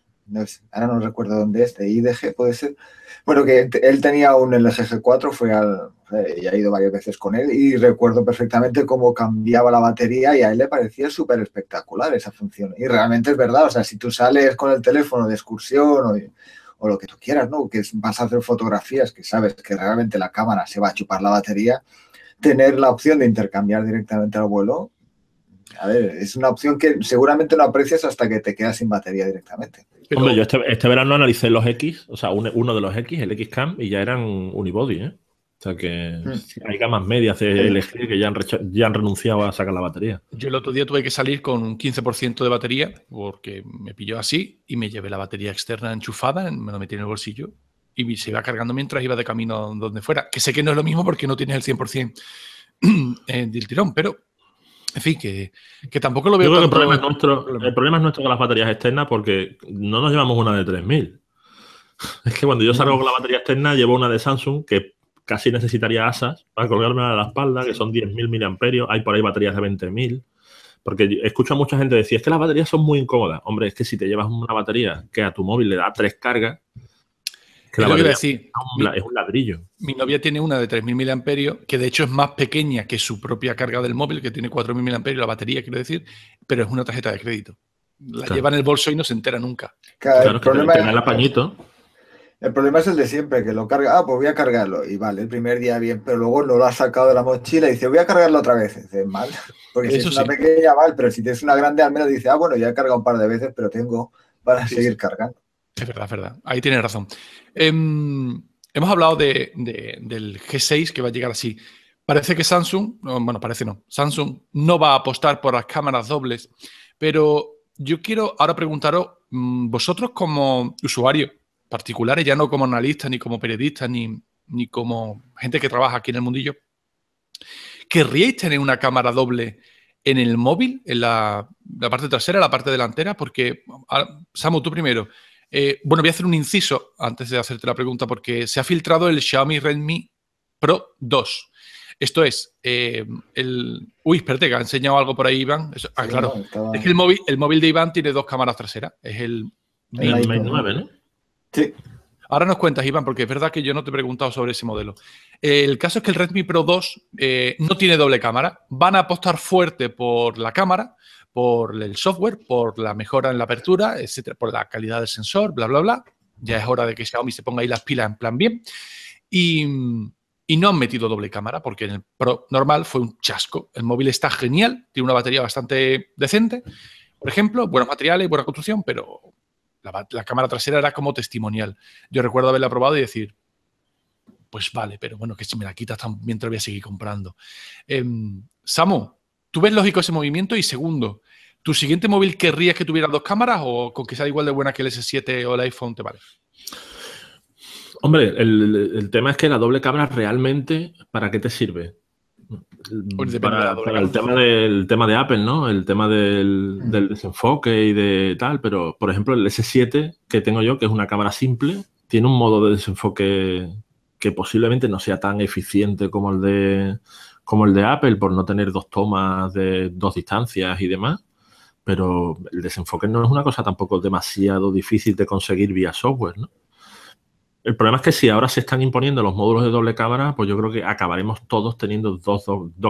S2: ahora no recuerdo dónde es, de IDG puede ser. Bueno, que él tenía un LG 4 fue al, eh, y ha ido varias veces con él y recuerdo perfectamente cómo cambiaba la batería y a él le parecía súper espectacular esa función. Y realmente es verdad, o sea, si tú sales con el teléfono de excursión o, o lo que tú quieras, ¿no? Que vas a hacer fotografías que sabes que realmente la cámara se va a chupar la batería, tener la opción de intercambiar directamente al vuelo a ver, es una opción que seguramente no aprecias hasta que te quedas sin batería directamente.
S3: Hombre, yo este, este, verano analicé los X, o sea, uno de los X, el X-Cam, y ya eran unibody, ¿eh? O sea que hmm. hay gamas medias de eh. LG que ya han, ya han, renunciado a sacar la batería.
S1: Yo el otro día tuve que salir con un 15% de batería porque me pilló así y me llevé la batería externa enchufada, me lo metí en el bolsillo y se iba cargando mientras iba de camino donde fuera. Que sé que no es lo mismo porque no tienes el 100% eh, del tirón,
S3: pero en fin, que, que tampoco lo veo. el problema, es nuestro, el problema es nuestro con las baterías externas porque no nos llevamos una de 3000. Es que cuando yo salgo con la batería externa, llevo una de Samsung que casi necesitaría asas para colgarme a la espalda, que son 10.000 miliamperios. Hay por ahí baterías de 20.000. Porque escucho a mucha gente decir, es que las baterías son muy incómodas. Hombre, es que si te llevas una batería que a tu móvil le da tres cargas, que es, un, ladrillo.
S1: Mi novia tiene una de 3.000 mAh, que de hecho es más pequeña que su propia carga del móvil, que tiene 4.000 mAh, la batería, quiero decir, pero es una tarjeta de crédito. La lleva en el bolso y
S2: no se entera nunca. Claro, claro el problema es, el apañito. El problema es el de siempre, que lo carga, ah, pues voy a cargarlo. Y vale, el primer día bien, pero luego no lo ha sacado de la mochila y dice, voy a cargarlo otra vez. es mal. Porque si es una pequeña, vale, pero si tienes una grande, al menos dice, ah, bueno, ya he cargado un par de veces, pero tengo para seguir cargando.
S1: Es verdad, es verdad. Ahí tienes razón. Em, hemos hablado del G6 que va a llegar así. Parece que Samsung, bueno, parece no, Samsung no va a apostar por las cámaras dobles, pero yo quiero ahora preguntaros, mm, vosotros como usuarios particulares, ya no como analistas, ni como periodistas, ni, como gente que trabaja aquí en el mundillo, ¿querríais tener una cámara doble en el móvil, en la, la parte trasera, la parte delantera? Porque, ah, Samu, tú primero, eh, bueno, voy a hacer un inciso antes de hacerte la pregunta porque se ha filtrado el Xiaomi Redmi Pro 2. Esto es, eh, el... Uy, espérate, que ha enseñado algo por ahí Iván. ah, claro. Es que el móvil, el móvil de Iván tiene dos cámaras traseras. Es el...
S2: El, 9,
S1: ¿no? Sí. Ahora nos cuentas, Iván, porque es verdad que yo no te he preguntado sobre ese modelo. Eh, el caso es que el Redmi Pro 2 no tiene doble cámara. Van a apostar fuerte por la cámara, por el software, por la mejora en la apertura, etcétera, por la calidad del sensor, bla, bla, bla. Ya es hora de que Xiaomi se ponga ahí las pilas en plan bien. Y, no han metido doble cámara porque en el Pro normal fue un chasco. El móvil está genial, tiene una batería bastante decente, por ejemplo, buenos materiales, buena construcción, pero la, cámara trasera era como testimonial. Yo recuerdo haberla probado y decir, pues vale, pero bueno, que si me la quitas también te voy a seguir comprando. Em, Samu, tú ves lógico ese movimiento y segundo, ¿tu siguiente móvil querrías que tuviera dos cámaras o con que sea igual de buena que el S7 o el iPhone te vale?
S3: Hombre, el, tema es que la doble cámara realmente, ¿para qué te sirve? Pues para, el tema del tema de Apple, ¿no? El tema del, mm. del, desenfoque y de tal, pero por ejemplo el S7 que tengo yo, que es una cámara simple, tiene un modo de desenfoque que posiblemente no sea tan eficiente como el de como el de Apple por no tener dos tomas de dos distancias y demás, pero el desenfoque no es una cosa tampoco demasiado difícil de conseguir vía software, ¿no? El problema es que si ahora se están imponiendo los módulos de doble cámara, pues yo creo que acabaremos todos teniendo dos,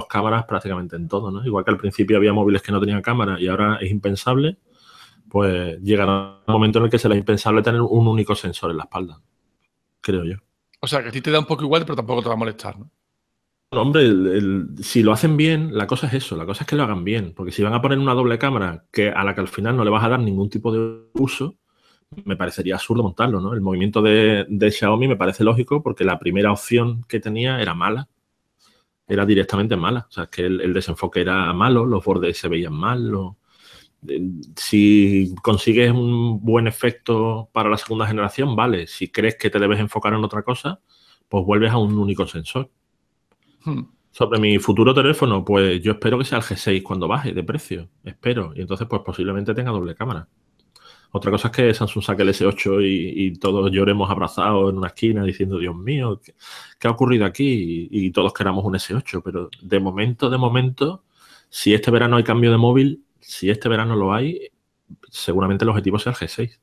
S3: cámaras prácticamente en todo, ¿no? Igual que al principio había móviles que no tenían cámara y ahora es impensable, pues llegará un momento en el que será impensable tener un único sensor en la espalda, creo yo. O sea,
S1: que a ti te da un poco igual, pero tampoco te va a molestar, ¿no?
S3: Hombre, si lo hacen bien, la cosa es eso, la cosa es que lo hagan bien, porque si van a poner una doble cámara que a la que al final no le vas a dar ningún tipo de uso, me parecería absurdo montarlo, ¿no? El movimiento de, Xiaomi me parece lógico porque la primera opción que tenía era mala, era directamente mala, o sea, que el, desenfoque era malo, los bordes se veían mal, si consigues un buen efecto para la segunda generación, vale, si crees que te debes enfocar en otra cosa, pues vuelves a un único sensor. Hmm. Sobre mi futuro teléfono, pues yo espero que sea el G6 cuando baje de precio. Espero. Y entonces, pues posiblemente tenga doble cámara. Otra cosa es que Samsung saque el S8 y, todos lloremos abrazados en una esquina diciendo, Dios mío, ¿qué, ha ocurrido aquí? Y, todos queramos un S8. Pero de momento, de momento, si este verano hay cambio de móvil, si este verano lo hay, seguramente el objetivo sea el G6.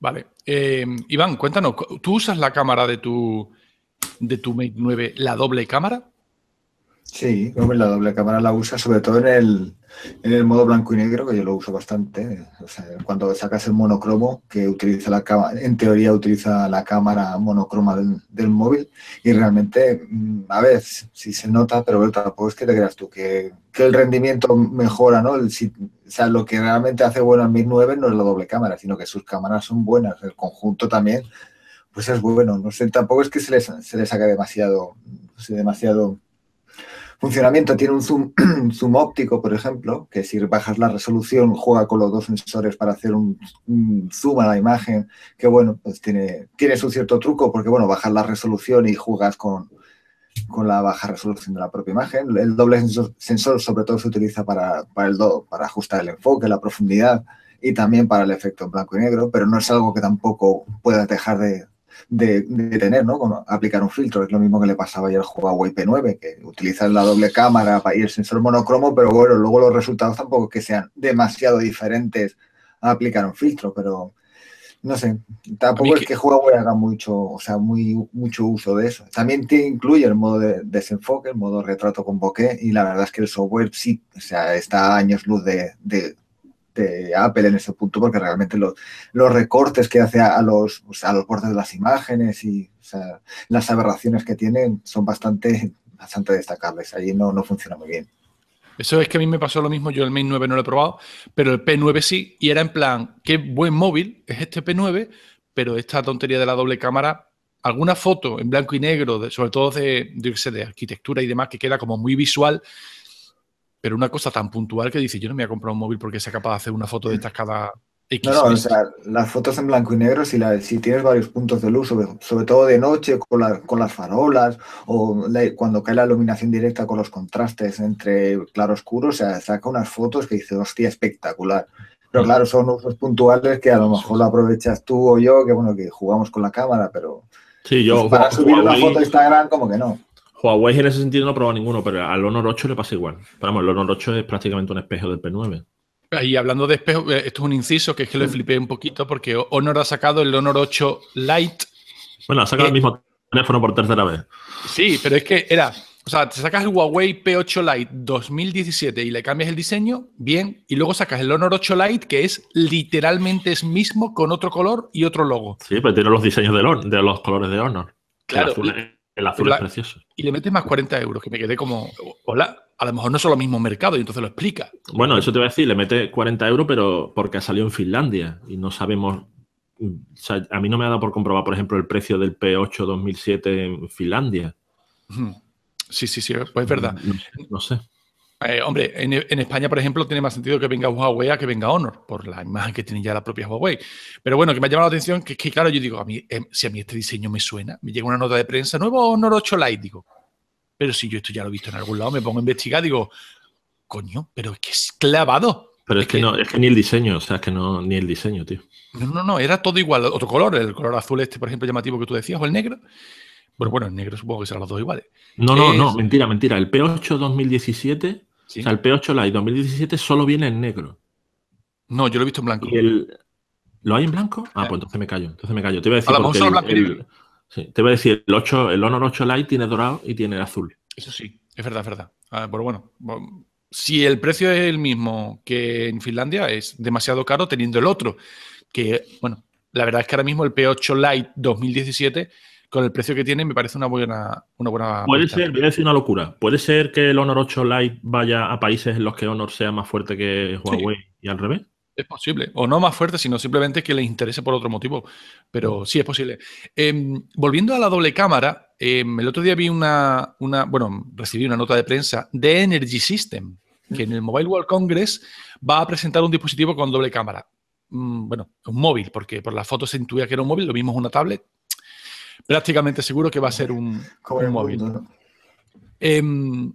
S1: Vale. Eh, Iván, cuéntanos, ¿tú usas la cámara de tu, de tu Mate 9 la doble cámara?
S2: Sí, la doble cámara la usa sobre todo en el, en el modo blanco y negro, que yo lo uso bastante. cuando sacas el monocromo, que utiliza la cámara, en teoría utiliza la cámara monocroma del, móvil, y realmente, mm, a ver, si se nota, pero tampoco es que te creas tú, que, el rendimiento mejora, ¿no? sea, lo que realmente hace bueno al 9 no es la doble cámara, sino que sus cámaras son buenas, el conjunto también pues es bueno. No sé, tampoco es que se les, se saque demasiado, demasiado funcionamiento. Tiene un zoom, zoom óptico, por ejemplo, que si bajas la resolución juega con los dos sensores para hacer un, zoom a la imagen, que bueno, pues tiene, tienes un cierto truco porque bueno, bajas la resolución y juegas con, con la baja resolución de la propia imagen. El doble sensor, sobre todo se utiliza para, para, el para ajustar el enfoque, la profundidad y también para el efecto en blanco y negro, pero no es algo que tampoco puedas dejar de, de, tener, ¿no? aplicar un filtro. Es lo mismo que le pasaba ayer al Huawei P9, que utiliza la doble cámara y el sensor monocromo, pero bueno, luego los resultados tampoco es que sean demasiado diferentes a aplicar un filtro, pero no sé, tampoco es que, Huawei haga mucho, o sea, muy, mucho uso de eso. También te incluye el modo de desenfoque, el modo retrato con bokeh, y la verdad es que el software sí, o sea, está a años luz de este, Apple en ese punto, porque realmente los, recortes que hace a, los, pues, a los bordes de las imágenes y las aberraciones que tienen son bastante, bastante destacables. Allí no, no funciona muy bien.
S1: Eso es que a mí me pasó lo mismo, yo el Mate 9 no lo he probado, pero el P9 sí, y era en plan, qué buen móvil es este P9, pero esta tontería de la doble cámara, alguna foto en blanco y negro, sobre todo de, de arquitectura y demás, que queda como muy visual, pero una cosa tan puntual que dice, yo no me voy a comprar un móvil porque sea capaz de hacer una foto de estas cada X. No, no, o sea,
S2: las fotos en blanco y negro, si, la, si tienes varios puntos de luz, sobre, todo de noche, con, con las farolas, o cuando cae la iluminación directa con los contrastes entre claro oscuro, o sea, saca unas fotos que dice, hostia, espectacular. Pero mm. claro, son usos puntuales que a lo mejor lo aprovechas tú o yo, que bueno, que jugamos con la cámara, pero
S3: sí, yo, pues para subir una foto a
S2: Instagram, como que no.
S3: Huawei en ese sentido no ha probado ninguno, pero al Honor 8 le pasa igual. Pero vamos, el Honor 8 es prácticamente un espejo del P9.
S1: Y hablando de espejo, eh, esto es un inciso que es que lo flipé un poquito porque Honor ha sacado el Honor 8 Lite.
S3: Bueno, ha sacado el eh, mismo teléfono por tercera vez.
S1: Sí, pero es que era, o sea, te sacas el Huawei P8 Lite 2017 y le cambias el diseño, bien, y luego sacas el Honor 8 Lite que es literalmente es mismo con otro color y otro logo.
S3: Sí, pero tiene los diseños de, de los colores de Honor. Claro. El azul es precioso.
S1: Y le metes más 40 euros, que me quedé como,
S3: hola, a lo mejor
S1: no son los mismos mercados y entonces lo explica.
S3: Bueno, eso te voy a decir, le metes 40 euros, pero porque ha salido en Finlandia y no sabemos. Mm, o sea, a mí no me ha dado por comprobar, por ejemplo, el precio del P8 2007 en Finlandia. Sí, sí, sí, pues es verdad. no sé.
S1: Eh, hombre, en, España, por ejemplo, tiene más sentido que venga Huawei a que venga Honor, por la imagen que tiene ya la propia Huawei. Pero bueno, que me ha llamado la atención que, que claro, yo digo, a mí, em, si a mí este diseño me suena, me llega una nota de prensa, nuevo Honor 8 Lite, digo, pero si yo esto ya lo he visto en algún lado, me pongo a investigar, digo, coño, pero es que
S3: es clavado. Pero es, que, no, es que ni el diseño, o sea, es que no, ni el diseño, tío.
S1: No, no, no, era todo igual, otro color, el color azul este, por ejemplo, llamativo que tú decías, o el negro.
S3: Bueno, bueno, el negro supongo que serán los dos iguales. No, no, no, mentira, mentira. El P8 2017 el P8 Lite 2017 solo viene en negro. No, yo lo he visto en blanco. ¿Lo hay en blanco? Ah, pues entonces me callo. Entonces me callo. Te iba a decir. el, te a decir, el, 8, el Honor 8 Lite tiene dorado y tiene azul. Eso sí, es verdad, es verdad.
S1: Ah, pero bueno, si el precio es el mismo que en Finlandia, es demasiado caro teniendo el otro. Que, bueno, la verdad es que ahora mismo el P8 Lite 2017 con el precio que tiene, me parece una buena. Una buena puede ser,
S3: voy a una locura. Puede ser que el Honor 8 Lite vaya a países en los que Honor sea más fuerte que Huawei y al revés. Es posible, o no más fuerte,
S1: sino simplemente que les interese por otro motivo, pero sí es posible. Em, volviendo a la doble cámara, em, el otro día vi una, una, bueno, recibí una nota de prensa de Energy System, que en el Mobile World Congress va a presentar un dispositivo con doble cámara. Mm, bueno, un móvil, porque por las fotos se intuía que era un móvil, lo vimos una tablet, prácticamente seguro que va a ser un, móvil. Em,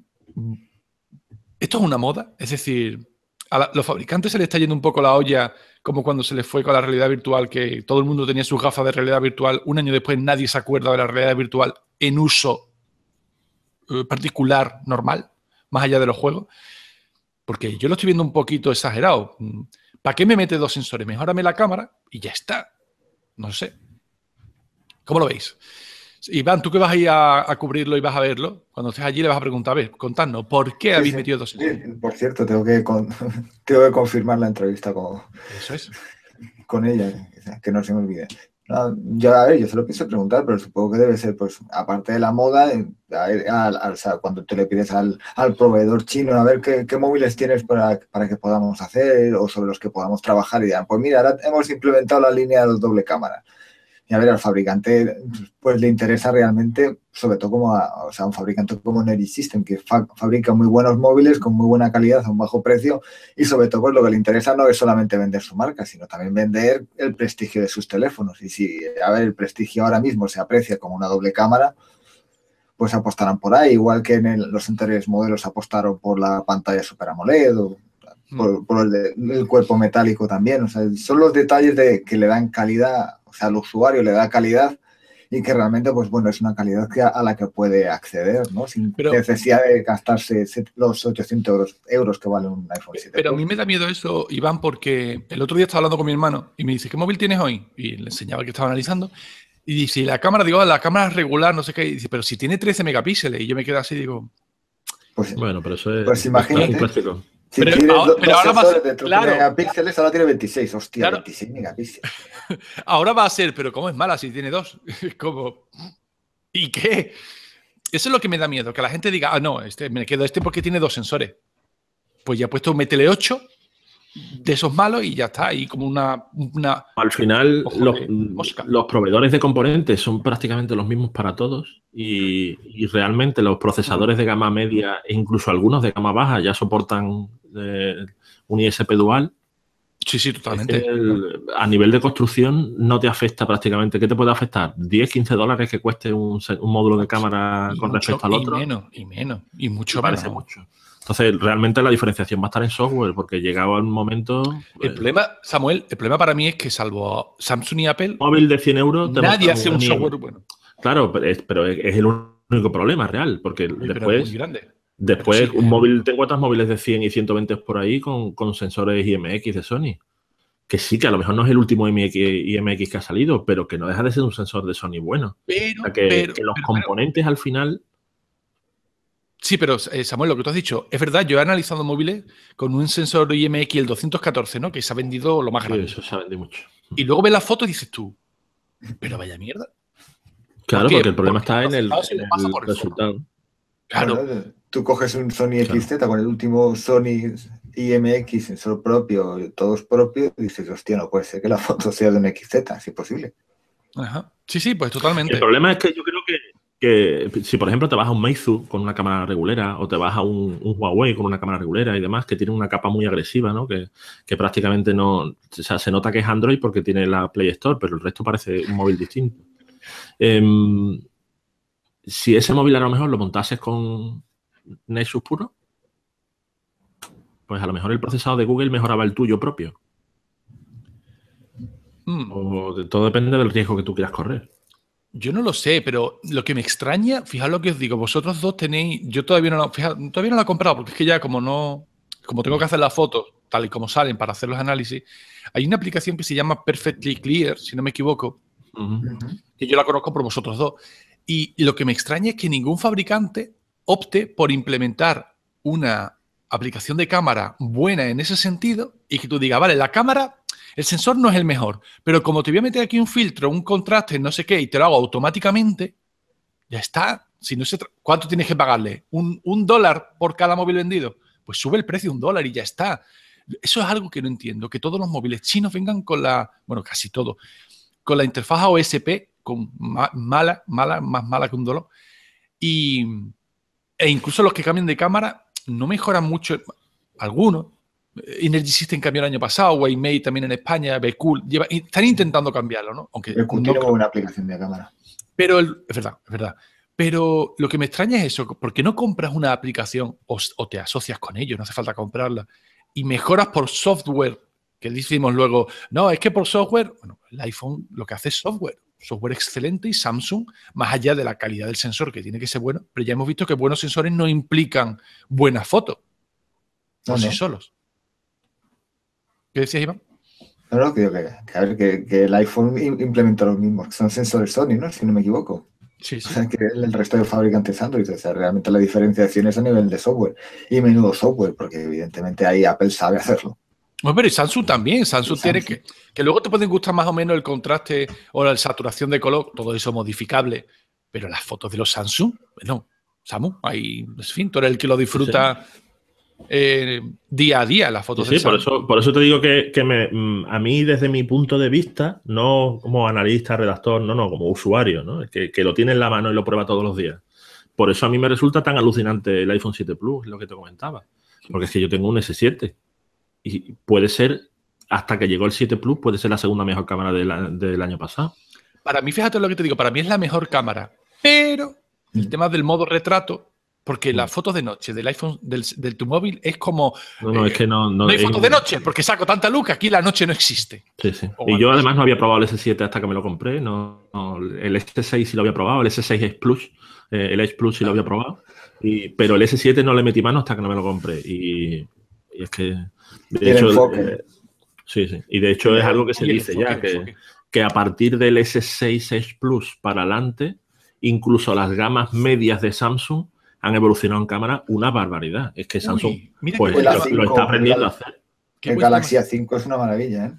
S1: esto es una moda, es decir, a los fabricantes se les está yendo un poco la olla, como cuando se les fue con la realidad virtual, que todo el mundo tenía sus gafas de realidad virtual, un año después nadie se acuerda de la realidad virtual en uso eh, particular, normal, más allá de los juegos. Porque yo lo estoy viendo un poquito exagerado. ¿Para qué me mete dos sensores? Mejorame la cámara y ya está. No sé. ¿Cómo lo veis? Iván, tú que vas a ir a, cubrirlo y vas a verlo, cuando estés allí le vas a preguntar, a ver, contadnos, ¿por qué habéis metido dos sí,
S2: este? por cierto, tengo que, tengo que confirmar la entrevista con, Eso es. con ella, que no se me olvide. yo, a ver, yo se lo pienso preguntar, pero supongo que debe ser, pues, aparte de la moda, eh, cuando te le pides al, proveedor chino, a ver qué, móviles tienes para, que podamos hacer o sobre los que podamos trabajar y dirán, pues mira, ahora hemos implementado la línea de doble cámara. Y a ver, al fabricante pues le interesa realmente, sobre todo como a, o sea, un fabricante como Neri System, que fabrica muy buenos móviles con muy buena calidad a un bajo precio y sobre todo pues lo que le interesa no es solamente vender su marca, sino también vender el prestigio de sus teléfonos. Y si, a ver, el prestigio ahora mismo se aprecia como una doble cámara, pues apostarán por ahí, igual que en los anteriores modelos apostaron por la pantalla Super AMOLED mm. por, el, cuerpo metálico también. O sea, son los detalles de, que le dan calidad o sea, al usuario le da calidad y que realmente, pues bueno, es una calidad a la que puede acceder, ¿no? Sin necesidad de gastarse los 800 euros, que vale un iPhone
S1: 7. Pero a mí me da miedo eso, Iván, porque el otro día estaba hablando con mi hermano y me dice, ¿qué móvil tienes hoy? Y le enseñaba que estaba analizando. Y dice, la cámara? Digo, ah, la cámara es regular, no sé qué. dice, pero si tiene 13 megapíxeles. Y yo me quedo así, digo...
S3: Pues, bueno, pero eso es, pues imagínate,
S2: si pero, ahora, pero ahora va a ser, de claro, megapíxeles, ahora tiene 26. Hostia, claro. 26 megapíxeles.
S1: Ahora va a ser, pero ¿cómo es mala si tiene dos? ¿Cómo? ¿Y qué? Eso es lo que me da miedo, que la gente diga, ah, no, este, me quedo este porque tiene dos sensores. Pues ya he puesto, métele 8 de esos malos y ya está. Y como una.
S3: Al final, eh, los, proveedores de componentes son prácticamente los mismos para todos. Y, realmente los procesadores de gama media, e incluso algunos de gama baja, ya soportan eh, un ISP dual. Sí, sí, totalmente. a nivel de construcción no te afecta prácticamente. ¿Qué te puede afectar? 10, 15 dólares que cueste un, módulo de cámara con respecto al otro. Y
S1: menos, y menos, y mucho Parece
S3: mucho. Entonces, realmente la diferenciación va a estar en software, porque llegaba un momento. el pues, problema, Samuel, el problema para mí es que, salvo Samsung y Apple. Móvil de 100 euros. Nadie hace un software bueno. Claro, pero es, el único problema real, porque después. Muy grande. Después, un eh. móvil, tengo otras móviles de 100 y 120 por ahí con, sensores IMX de Sony que sí, que a lo mejor no es el último IMX, que ha salido, pero que no deja de ser un sensor de Sony bueno. Pero, que, los componentes al final Sí, pero eh, Samuel, lo que tú has dicho, es verdad, yo
S1: he analizado móviles con un sensor IMX, el 214, ¿no? Que se ha vendido lo más grande. Sí, eso se ha vendido mucho. Y luego ves la foto y dices
S2: tú, pero vaya mierda. Claro, porque el problema está en el, resultado. Claro. tú coges un Sony XZ con el último Sony IMX, sensor propio, todos propios, y dices, hostia, no puede ser que la foto sea de un XZ, es imposible. Ajá. Sí, sí, pues totalmente. El problema
S3: es que yo creo que que si por ejemplo te vas a un Meizu con una cámara regulera o te vas a un, Huawei con una cámara regulera y demás que tiene una capa muy agresiva, ¿no? Que, prácticamente no, o sea, se nota que es Android porque tiene la Play Store, pero el resto parece un móvil distinto. Em, si ese móvil a lo mejor lo montases con Nexus puro, pues a lo mejor el procesado de Google mejoraba el tuyo propio. Hmm. todo depende del riesgo que tú quieras correr.
S1: Yo no lo sé, pero lo que me extraña, fijaos lo que os digo, vosotros dos tenéis, yo todavía no, la todavía no la he comprado, porque es que ya como no, como tengo que hacer las fotos tal y como salen para hacer los análisis, hay una aplicación que se llama Perfectly Clear, si no me equivoco, que yo la conozco por vosotros dos. Y lo que me extraña es que ningún fabricante opte por implementar una aplicación de cámara buena en ese sentido y que tú digas, vale, la cámara el sensor no es el mejor, pero como te voy a meter aquí un filtro, un contraste, no sé qué, y te lo hago automáticamente, ya está. Si no se ¿Cuánto tienes que pagarle? ¿Un, dólar por cada móvil vendido? Pues sube el precio un dólar y ya está. Eso es algo que no entiendo, que todos los móviles chinos vengan con la, bueno, casi todo, con la interfaz OSP, con mala, mala, más mala que un dolor. Y, e incluso los que cambian de cámara no mejoran mucho, algunos, Energy System cambió el año pasado, Waymay también en España, Becool, lleva, están intentando cambiarlo, ¿no? Aunque tiene una
S2: aplicación de cámara.
S1: Pero es verdad, es verdad. Pero lo que me extraña es eso, porque no compras una aplicación o, te asocias con ellos, no hace falta comprarla, y mejoras por software, que decimos luego, no, es que por software, bueno, el iPhone lo que hace es software, software excelente y Samsung, más allá de la calidad del sensor, que tiene que ser bueno, pero ya hemos visto que buenos sensores no implican buenas fotos, por no, sí solos. ¿Qué decías, Iván?
S2: No, no, que, que, el iPhone implementa lo mismo. son sensores Sony, ¿no? Si no me equivoco. Sí, sí. O sea, que el resto de fabricantes Android, o sea, realmente la diferenciación es a nivel de software y menudo software, porque evidentemente ahí Apple sabe hacerlo.
S1: Bueno, pero y Samsung también, Samsung, tiene que, que luego te pueden gustar más o menos el contraste o la saturación de color, todo eso modificable, pero las fotos de los Samsung, bueno, Samu, ahí, en fin, tú el que lo disfruta eh, día a día las fotos. Sí, por, eso, te
S3: digo que, me, mm, a mí desde mi punto de vista, no como analista, redactor, no, no, como usuario, que, lo tiene en la mano y lo prueba todos los días. Por eso a mí me resulta tan alucinante el iPhone 7 Plus, lo que te comentaba. Porque es que yo tengo un S7 y puede ser, hasta que llegó el 7 Plus, puede ser la segunda mejor cámara del año pasado. Para mí, fíjate lo que te digo, para mí es la mejor cámara,
S1: pero el mm. tema del modo retrato porque las mm. fotos de noche del iPhone, del, tu móvil,
S3: es como. No, no, es eh, que no. No, hay fotos de
S1: noche, porque saco tanta luz que aquí la noche no existe.
S3: Sí, sí. y yo además no había probado el S7 hasta que me lo compré. No, el S6 sí lo había probado, el S6 Plus, eh, el Edge Plus sí lo había probado. Y, pero el S7 no le metí mano hasta que no me lo compré. Y, y es que.
S2: De hecho, eh,
S3: sí, sí. Y de hecho es algo que se dice ya, que, que a partir del S6 Edge Plus para adelante, incluso las gamas medias de Samsung han evolucionado en cámara una barbaridad. Es que Samsung pues, lo, está aprendiendo a hacer. Que Galaxy
S2: A5 es una maravilla, ¿eh?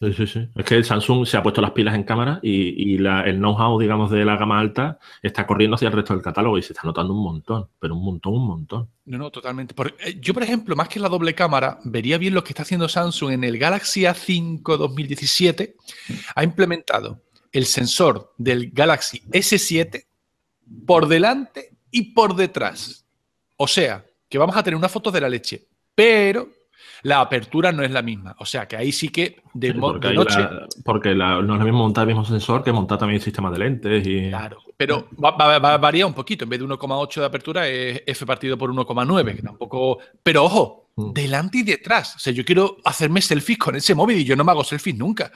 S3: Sí, sí, sí. Es que el Samsung se ha puesto las pilas en cámara y, el know-how, digamos, de la gama alta está corriendo hacia el resto del catálogo y se está notando un montón, pero un montón, un montón.
S1: No, no, totalmente. Eh, yo, por ejemplo, más que la doble cámara, vería bien lo que está haciendo Samsung en el Galaxy A5 2017. Ha implementado el sensor del Galaxy S7 por delante y por detrás. O sea, que vamos a tener una foto de la leche, pero la apertura no es la misma. O sea, que ahí sí que de, porque noche...
S3: porque no es lo mismo montar el mismo sensor que montar también el sistema de lentes. Y... Claro,
S1: pero va, varía un poquito. En vez de 1,8 de apertura es F partido por 1,9, que tampoco... Pero ojo, mm. delante y detrás. O sea, yo quiero hacerme selfies con ese móvil y yo no me hago selfies nunca.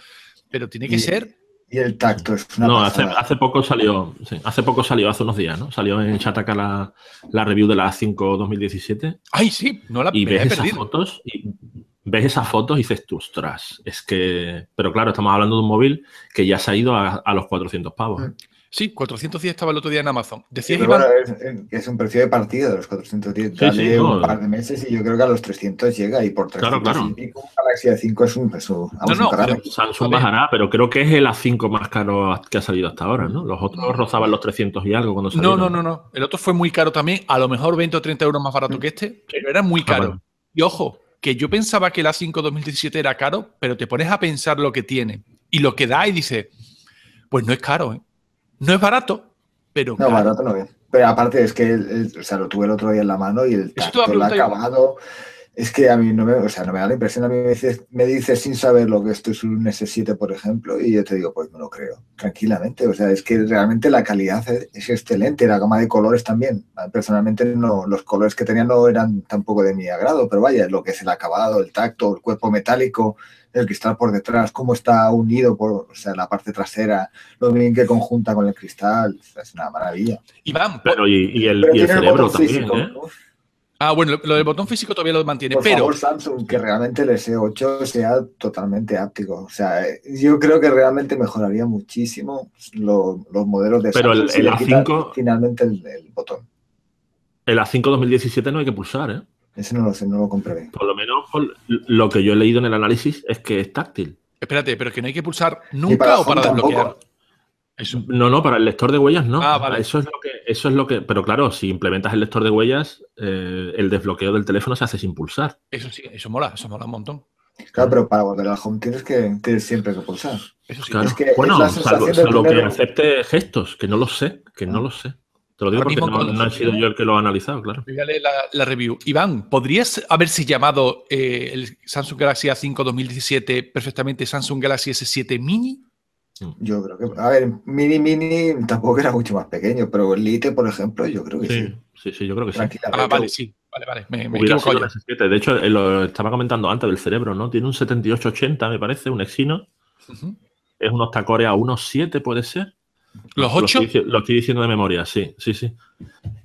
S1: Pero tiene que ser
S3: y el tacto es una No, hace, poco salió, hace poco salió, hace unos días, ¿no? Salió en chat la, la review de la a 5 2017. ¡Ay, sí! No la Y ves esas fotos y ves esas fotos y dices, ostras, es que... Pero claro, estamos hablando de un móvil que ya se ha ido a, los 400 pavos. Mm.
S1: Sí, 410 estaba el otro día en Amazon. Decía
S2: es, un precio de partida de los 410. un par de meses y yo creo que a los 300 llega y por 300 claro, Y pico, Galaxy A5 es un peso. No, no,
S3: pero bajará, pero creo que es el A5 más caro que ha salido hasta ahora, ¿no? Los otros rozaban los 300 y algo cuando No, no, no,
S1: no. El otro fue muy caro también, a lo mejor 20 o 30 euros más barato mm. que este, pero era muy ah, caro. Y ojo, que yo pensaba que el A5 2017 era caro, pero te pones a pensar lo que tiene y lo que da y dices, pues no es caro, ¿eh? No es barato, pero. No, barato no
S2: es. Pero aparte es que lo tuve el otro día en la mano y el tacto lo ha acabado. Es que a mí no me, o sea, no me da la impresión, a mí me dices, sin saber lo que esto es un S7, por ejemplo, y yo te digo, pues no lo creo, tranquilamente. O sea, es que realmente la calidad es, excelente, la gama de colores también. Personalmente no, los colores que tenía no eran tampoco de mi agrado, pero vaya, lo que es el acabado, el tacto, el cuerpo metálico, el cristal por detrás, cómo está unido por o sea, la parte trasera, lo bien que conjunta con el cristal, es una maravilla.
S1: pero y, y el, y el cerebro también, ¿eh?
S2: Ah, bueno, lo, del botón físico todavía lo mantiene, Por pero... Favor, Samsung, que realmente el S8 sea totalmente áptico. O sea, eh, yo creo que realmente mejoraría muchísimo los modelos de Samsung. Pero el, A5... Finalmente el, botón.
S3: El A5 2017 no hay que pulsar, ¿eh? Ese no lo sé, no lo compré. Por lo menos lo que yo he leído en el análisis es que es táctil.
S1: Espérate, pero es que no hay que pulsar nunca o para desbloquear.
S3: No, no, para el lector de huellas no. Ah, vale. Eso es lo que eso es lo que. Pero claro, si implementas el lector de huellas, eh, el desbloqueo del teléfono se hace
S2: sin pulsar. Eso sí, eso mola, eso mola un montón. Claro, pero para volver la home tienes que, siempre que pulsar. Eso sí, claro. bueno, salvo, que
S3: acepte gestos, que no lo sé, que no ah. lo sé. Te lo digo porque no, he sido yo el que lo ha analizado, claro. La, la review.
S1: Iván, ¿podrías haberse llamado eh, el Samsung Galaxy A5 2017 perfectamente Samsung Galaxy
S2: S7 Mini? Yo creo que, a ver, Mini Mini tampoco era mucho más pequeño, pero el Lite, por ejemplo, yo creo que sí.
S3: Sí, sí, yo creo que sí. Ah, vale,
S2: sí. Vale, vale, me,
S3: De hecho, eh, lo estaba comentando antes del cerebro, ¿no? Tiene un 7880, me parece, un exino Es un Octacore a 1.7, puede ser. ¿Los 8? Lo estoy, diciendo de memoria, sí, sí, sí.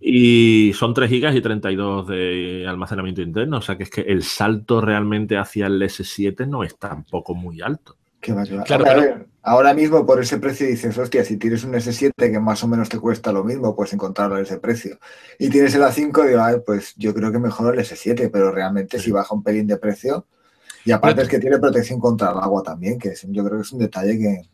S3: Y son 3 GB y 32 de almacenamiento interno. O sea que es que el salto realmente hacia el S7 no es tampoco muy alto. Qué
S2: Claro, Ahora mismo por ese precio dices, hostia, si tienes un S7 que más o menos te cuesta lo mismo, puedes encontrarlo a ese precio. Y tienes el A5, digo, pues yo creo que mejor el S7, pero realmente si baja un pelín de precio, y aparte es que tiene protección contra el agua también, que yo creo que es un detalle que,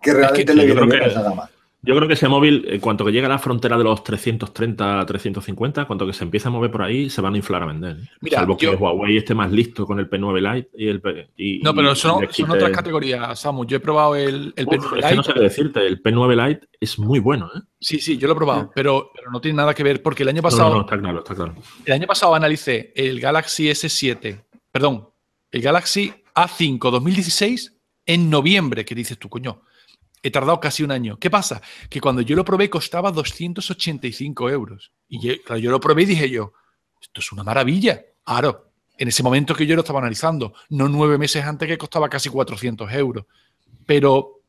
S2: que realmente que, le viene bien a
S3: yo creo que ese móvil, en eh, cuanto que llega a la frontera de los 330, 350, cuanto que se empiece a mover por ahí, se van a inflar a vender. ¿eh? Salvo que Huawei esté más listo con el P9 Lite y el P... no, pero son, otras
S1: categorías, Samu. Yo he probado el, P9 Lite. no sé qué decirte,
S3: el P9 Lite es muy bueno, ¿eh?
S1: Sí, sí, yo lo he probado, pero, no tiene nada que ver porque el año pasado... no, está claro, está claro. El año pasado analicé el Galaxy S7, perdón, el Galaxy A5 2016 en noviembre, que dices tú, coño He tardado casi un año. ¿Qué pasa? Que cuando yo lo probé costaba 285 euros. Y yo, yo lo probé y dije yo, esto es una maravilla. Claro, en ese momento que yo lo estaba analizando, no nueve meses antes que costaba casi 400 euros. Pero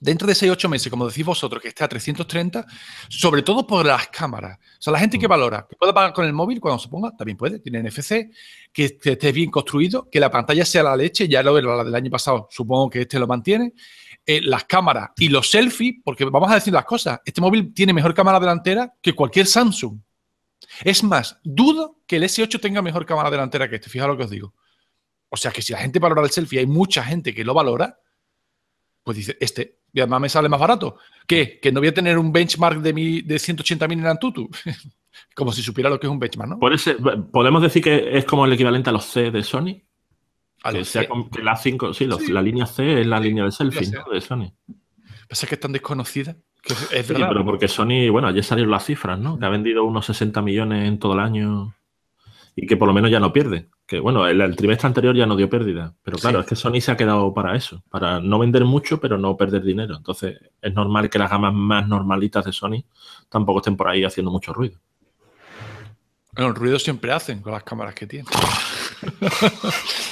S1: dentro de seis, ocho meses, como decís vosotros, que esté a 330, sobre todo por las cámaras. O sea, la gente que mm. valora, que pueda pagar con el móvil cuando se ponga, también puede, tiene NFC, que esté bien construido, que la pantalla sea la leche, ya lo era la del año pasado, supongo que este lo mantiene, eh, las cámaras y los selfies, porque vamos a decir las cosas, este móvil tiene mejor cámara delantera que cualquier Samsung. Es más, dudo que el S8 tenga mejor cámara delantera que este, fijaos lo que os digo. O sea que si la gente valora el selfie, hay mucha gente que lo valora, pues dice, este, además me sale más barato. Que no voy a tener un benchmark de, 180 de en Antutu. como si supiera lo que es un benchmark, ¿no?
S3: ¿Podemos decir que es como el equivalente a los C de Sony? la sí, la línea C es la línea de selfie de
S1: Sony. Pasa que es tan desconocida.
S3: sí, pero porque Sony, bueno, ayer salieron las cifras, ¿no? Que ha vendido unos 60 millones en todo el año y que por lo menos ya no pierde. Que bueno, el, trimestre anterior ya no dio pérdida. Pero claro, es que Sony se ha quedado para eso, para no vender mucho, pero no perder dinero. Entonces, es normal que las gamas más normalitas de Sony tampoco estén por ahí haciendo mucho ruido.
S1: Bueno, ruido siempre hacen con las cámaras que tienen.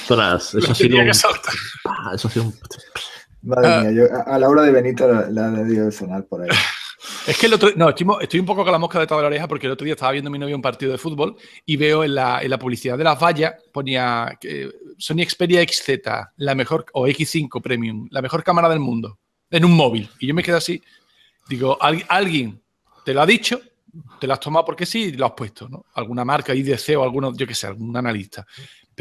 S3: Tras,
S2: eso, ha Madre ah. mía, yo, a, la hora de Benito la ha debido sonar por ahí.
S1: Es que el otro no, estoy, un poco con la mosca detrás de la oreja porque el otro día estaba viendo mi novio un partido de fútbol y veo en la, publicidad de las vallas, ponía Sony Xperia XZ, la mejor, o X5 Premium, la mejor cámara del mundo, en un móvil. Y yo me quedo así, digo, alguien te lo ha dicho, te lo has tomado porque sí y lo has puesto, ¿no? Alguna marca, IDC o alguno, yo qué sé, algún analista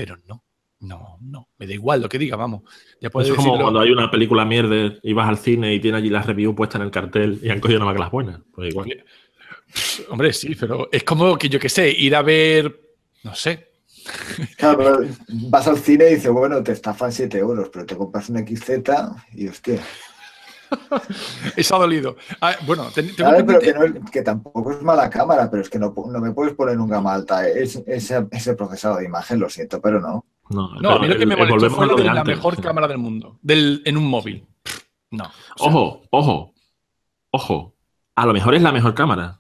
S1: pero no. No, no, me da igual lo que diga, vamos. es como cuando hay una
S3: película mierda y vas al cine y tiene allí la review puesta en el cartel y han cogido nada más las buenas. Pues igual.
S1: Hombre, sí, pero es como que yo qué sé, ir a ver, no sé.
S2: Claro, vas al cine y dices, bueno, te estafan 7 euros, pero te compras un XZ y hostia.
S1: Eso ha dolido. Ah, bueno, que... Pero
S2: que, tampoco es mala cámara, pero es que no, me puedes poner nunca malta alta. Es, ese, procesado de imagen, lo siento, pero no. No, lo que me molestó la
S1: mejor cámara del mundo, del, en un móvil. No.
S3: ojo, ojo, ojo. A lo mejor es la mejor cámara.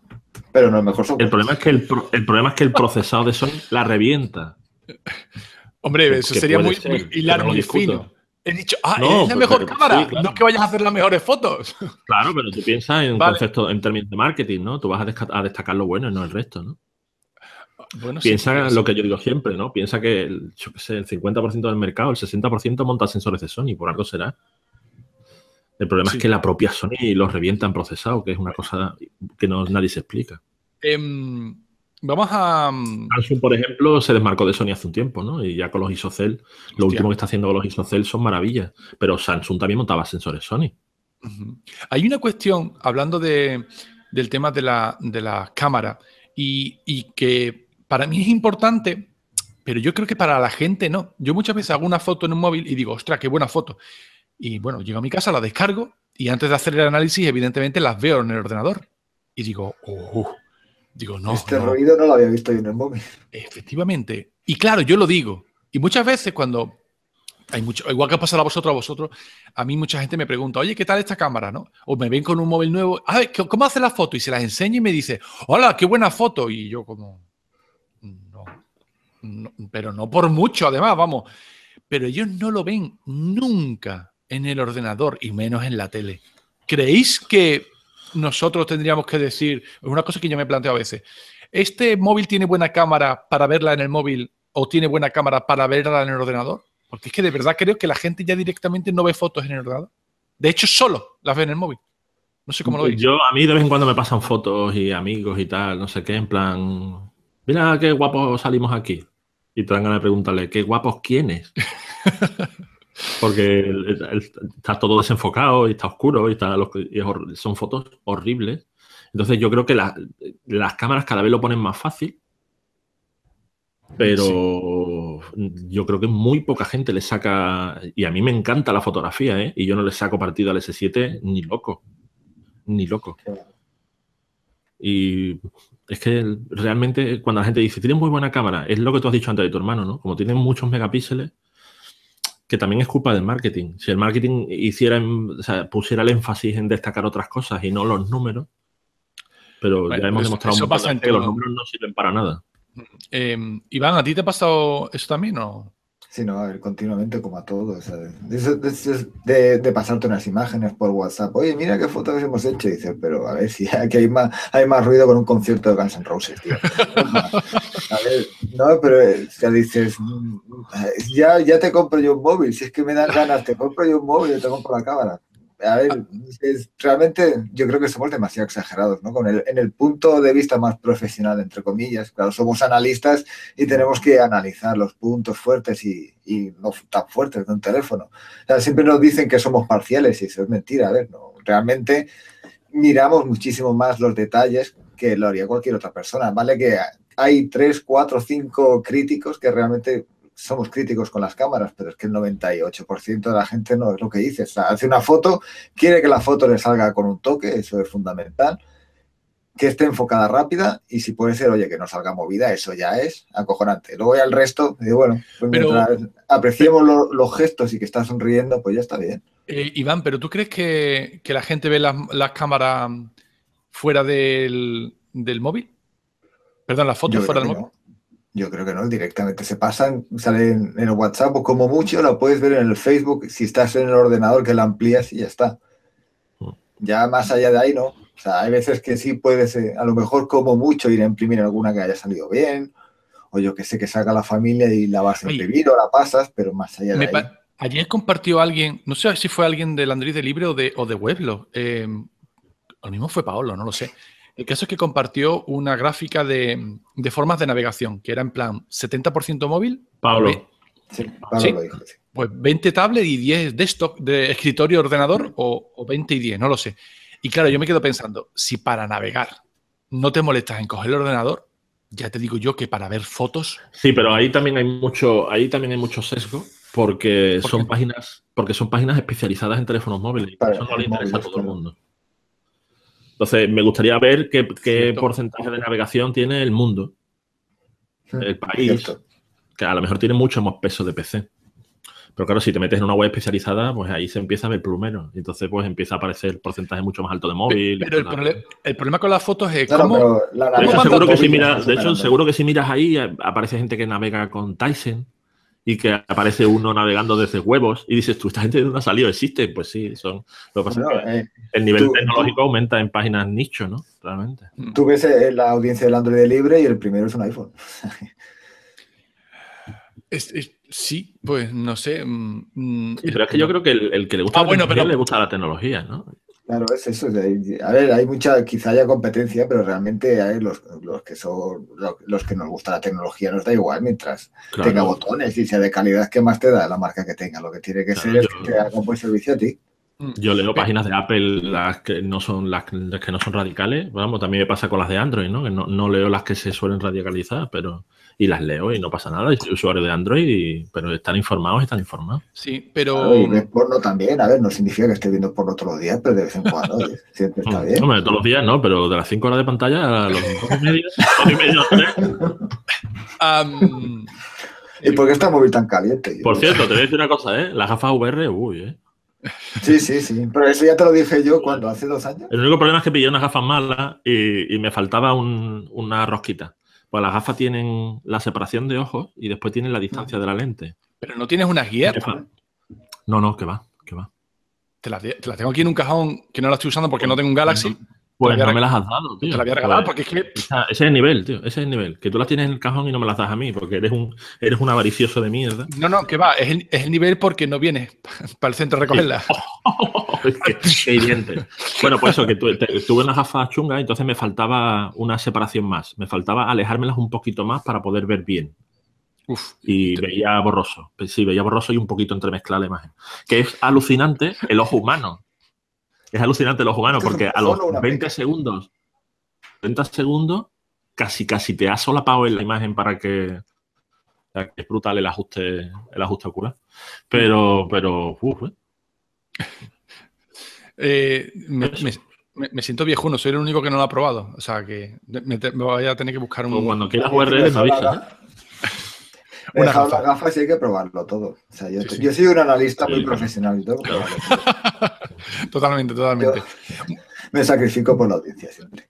S3: Pero no es mejor El problema es que el, problema es que el procesado de Sony la revienta. Hombre, eso sería muy, ser, fino.
S1: He dicho, ah, es la pues, mejor cámara. No es que vayas a hacer las mejores fotos.
S3: Claro, pero tú piensas en en términos de marketing, ¿no? Tú vas a, destacar lo bueno y no el resto, ¿no?
S1: Bueno, Piensa lo
S3: que yo digo siempre, ¿no? Piensa que el, yo sé, el 50% del mercado, el 60% monta sensores de Sony, por algo será. El problema es que la propia Sony los revienta en procesado, que es una cosa que no, nadie se explica.
S1: Em,
S3: Vamos a. Mm, Samsung, por ejemplo, se desmarcó de Sony hace un tiempo, ¿no? Y ya con los ISOCEL, lo último que está haciendo con los ISOCEL son maravillas. Pero Samsung también montaba sensores Sony. Hay una cuestión, hablando del tema de
S1: la, cámara, y, que para mí es importante, pero yo creo que para la gente no. Yo muchas veces hago una foto en un móvil y digo, ostras, qué buena foto. Y bueno, llego a mi casa, la descargo y antes de hacer el análisis, evidentemente las veo en el ordenador. Y digo,
S2: oh, Digo, no. Este ruido no lo había visto yo en el móvil. Efectivamente.
S1: Y claro, yo lo digo. Y muchas veces cuando hay mucho, igual que ha pasado a vosotros, a vosotros, a mí mucha gente me pregunta, oye, ¿qué tal esta cámara? O me ven con un móvil nuevo, a ah, ¿cómo hace la foto? Y se las enseña y me dice, hola, qué buena foto. Y yo como, no, pero no por mucho, además, vamos. Pero ellos no lo ven nunca en el ordenador y menos en la tele. ¿Creéis que nosotros tendríamos que decir, es una cosa que yo me planteo a veces, ¿este móvil tiene buena cámara para verla en el móvil o tiene buena cámara para verla en el ordenador? Porque es que de verdad creo que la gente ya directamente no ve fotos en el ordenador. De hecho, solo las ve en el móvil. No sé cómo lo veis. Yo, a
S3: mí de vez en cuando me pasan fotos y amigos y tal, no sé qué, en plan, mira qué guapos salimos aquí. Y te dan ganas de preguntarle, ¿qué guapos quiénes? Porque está todo desenfocado y está oscuro y, son fotos horribles. Entonces yo creo que las cámaras cada vez lo ponen más fácil, pero yo creo que muy poca gente le saca, y a mí me encanta la fotografía, ¿eh? y yo no le saco partido al S7 ni loco, ni loco. Y es que realmente cuando la gente dice, tiene muy buena cámara, es lo que tú has dicho antes de tu hermano, ¿no? Como tienen muchos megapíxeles, que también es culpa del marketing. Si el marketing hiciera, o sea, pusiera el énfasis en destacar otras cosas y no los números, pero ya hemos demostrado que los números no sirven para nada.
S1: Mm, eh, Iván, ¿a ti te ha pasado eso también o
S2: Sí, no, a ver, continuamente como a todos, ¿sabes? De, de, pasarte unas imágenes por WhatsApp. Oye, mira qué fotos hemos hecho. dice dices, pero a ver si aquí hay más, hay más ruido con un concierto de Guns N' Roses, tío. a ver, no, pero ya eh, dices, mm, ya, ya te compro yo un móvil. Si es que me dan ganas, te compro yo un móvil y te compro la cámara a ver, ah. realmente yo creo que somos demasiado exagerados, ¿no? Con el, en el punto de vista más profesional, entre comillas, claro, somos analistas y tenemos que analizar los puntos fuertes y, no tan fuertes de un teléfono. siempre nos dicen que somos parciales y eso es mentira, a ver, no, realmente miramos muchísimo más los detalles que lo haría cualquier otra persona, ¿vale? Que hay tres, cuatro, cinco críticos que realmente somos críticos con las cámaras, pero es que el 98% de la gente no es lo que dice. O sea, hace una foto, quiere que la foto le salga con un toque, eso es fundamental, que esté enfocada rápida y si puede ser, oye, que no salga movida, eso ya es acojonante. Luego ya el resto, bueno, pues apreciemos los, gestos y que está sonriendo, pues ya está bien.
S1: Eh, Iván, pero ¿tú crees que, la gente ve las, cámaras fuera del, móvil? Perdón, las fotos fuera del móvil.
S2: Yo creo que no, directamente se pasan, salen en el WhatsApp o como mucho la puedes ver en el Facebook si estás en el ordenador que la amplías y ya está. Mm. Ya más allá de ahí, ¿no? O sea, hay veces que sí puedes, eh, a lo mejor como mucho ir a imprimir alguna que haya salido bien, o yo que sé, que saca la familia y la vas a imprimir o la pasas, pero más allá de ahí.
S1: Ayer compartió alguien, no sé si fue alguien del Andrés de Libre o de, o de eh, lo mismo fue Paolo, no lo sé, el caso es que compartió una gráfica de, formas de navegación, que era en plan 70% móvil. Pablo. ¿Sí? Pablo pues 20 tablet y 10 desktop de escritorio, ordenador o, 20 y 10, no lo sé. Y claro, yo me quedo pensando, si para navegar no te molestas en coger el ordenador, ya te digo yo que para ver fotos. Sí, pero ahí también hay
S3: mucho, ahí también hay mucho sesgo porque son páginas, porque son páginas especializadas en teléfonos móviles. por eso no le interesa a todo el mundo. Entonces, me gustaría ver qué, porcentaje de navegación tiene el mundo, hmm. el país, que a lo mejor tiene mucho más peso de PC. Pero claro, si te metes en una web especializada, pues ahí se empieza a ver Y Entonces, pues empieza a aparecer el porcentaje mucho más alto de móvil. Pero
S1: el, problema con las fotos es claro, La, seguro, que si, miras, de hecho seguro
S3: que si miras ahí, eh, aparece gente que navega con Tyson que aparece uno navegando desde huevos y dices, tú, esta gente de dónde ha salido, existe. Pues sí, son. Eh, el nivel tecnológico aumenta en páginas nicho, ¿no? Realmente.
S2: Mm. Tú ves eh, la audiencia del Android libre y el primero es un iPhone.
S1: sí, pues no sé. Mm, mm, pero es que yo
S3: creo que el, que le gusta ah, le gusta la tecnología, ¿no?
S2: Claro, es eso. A ver, hay mucha, quizá haya competencia, pero realmente hay los, que son los que nos gusta la tecnología nos da igual mientras tenga botones y sea de calidad que más te da la marca que tenga. Lo que tiene que ser es que te haga un buen servicio a ti.
S3: Mm. Yo leo páginas de Apple las que no son las, que no son radicales. Vamos, también me pasa con las de Android, ¿no? Que no, no leo las que se suelen radicalizar, pero y las leo y no pasa nada. soy usuario de Android, pero están informados, están informados. Sí, pero. y
S2: porno también, a ver, no significa que esté viendo porno todos los días, pero de vez en cuando, siempre está mm. bien. Hombre, todos los
S3: días no, pero de las 5 horas de pantalla a los 5 y
S2: medio, y por qué está el móvil tan caliente? Por cierto, te voy
S3: a decir una cosa, ¿eh? Las gafas VR, uy, ¿eh? Sí, sí, sí.
S2: Pero eso ya te lo dije yo cuando, hace dos años.
S3: El único problema es que pillé unas gafas malas y, me faltaba una rosquita. Pues las gafas tienen la separación de ojos y después tienen la distancia ah. de la lente. Pero no tienes unas guías. No, no, que va, que va.
S1: Te las, tengo aquí en un cajón que no la estoy usando porque no tengo un Galaxy.
S3: Pues no me las has dado, tío. Te las había pues regalado porque es que. Ese es el nivel, tío. Ese es el nivel. Que tú las tienes en el cajón y no me las das a mí porque eres un, eres un avaricioso de mierda. No, no, que va. Es el, nivel porque no vienes para el centro a recogerlas. bueno, pues eso, que tuve unas gafas chungas, entonces me faltaba una separación más. Me faltaba alejármelas un poquito más para poder ver bien. Uf, y veía borroso. Sí, veía borroso y un poquito entremezclada la imagen. Que es alucinante el ojo humano. Es alucinante los juganos porque a los 20 segundos, 30 segundos, casi casi te ha solapado en la imagen para que, es brutal el ajuste, el ajuste ocular. Pero, pero,
S1: eh. Eh, me, me, siento viejuno, soy el único que no lo ha probado. O sea que me, voy a tener que buscar un. Pues cuando quieras URL, me avisa. ¿eh? una gafa.
S2: gafas y hay que probarlo todo. O yo, soy un analista muy profesional y todo. Totalmente, totalmente. me sacrifico por la audiencia siempre.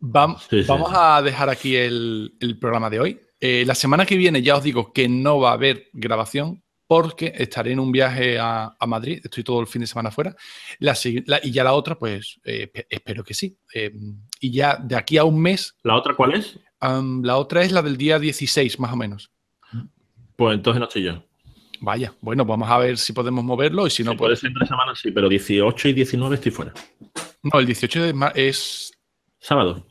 S1: Vamos a dejar aquí el, programa de hoy. Eh, la semana que viene ya os digo que no va a haber grabación porque estaré en un viaje a, Madrid, estoy todo el fin de semana fuera, y ya la otra, pues eh, espero que sí. Eh, y ya de aquí a un mes... ¿La otra cuál es? la otra es la del día 16, más o menos. Pues
S3: entonces no estoy yo. Vaya, bueno, vamos a ver si podemos moverlo y si no... puede pues ser entre semana, sí, pero 18 y 19 estoy fuera. No, el 18 es... Sábado.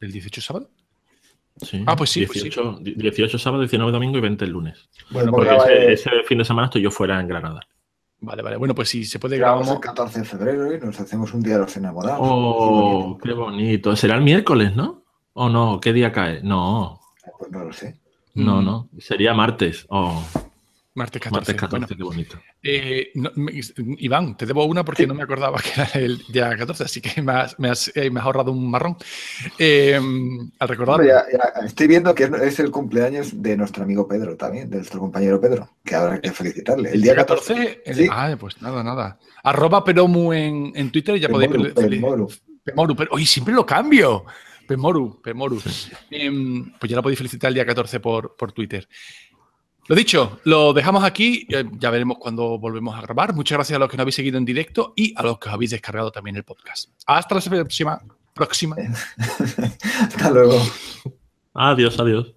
S3: ¿El 18 es sábado? Sí. Ah, pues sí. 18, pues sí. 18 sábado, 19 domingo y 20 el lunes. Bueno, porque pues ese, fin de semana estoy yo fuera en Granada.
S2: Vale, vale. Bueno, pues si se puede grabar... grabamos el 14 de febrero y nos hacemos un día de los enamorados. Oh,
S3: qué bonito. Será el miércoles, ¿no? ¿O no? ¿Qué día cae? No.
S2: Pues no lo sé.
S3: No, mm. no. Sería martes. o... Oh. Martes 14. qué bonito.
S1: Eh, Iván, te debo una porque no me acordaba que era el día 14, así que me has, me has, eh, ahorrado un marrón. Eh, al recordar.
S2: estoy viendo que es el cumpleaños de nuestro amigo Pedro también, de nuestro compañero Pedro, que habrá que felicitarle. El, día 14.
S1: Ah, pues nada, nada. Arroba Peromu en, Twitter y ya podéis. Pemoru. Pemoru, pero hoy siempre lo cambio. Pemoru, Pemoru. Em, pues ya la podéis felicitar el día 14 por, por Twitter. Lo dicho, lo dejamos aquí. Ya veremos cuando volvemos a grabar. Muchas gracias a los que nos habéis seguido en directo y a los que os habéis descargado también el podcast. Hasta la próxima. próxima.
S3: Hasta luego. Adiós, adiós.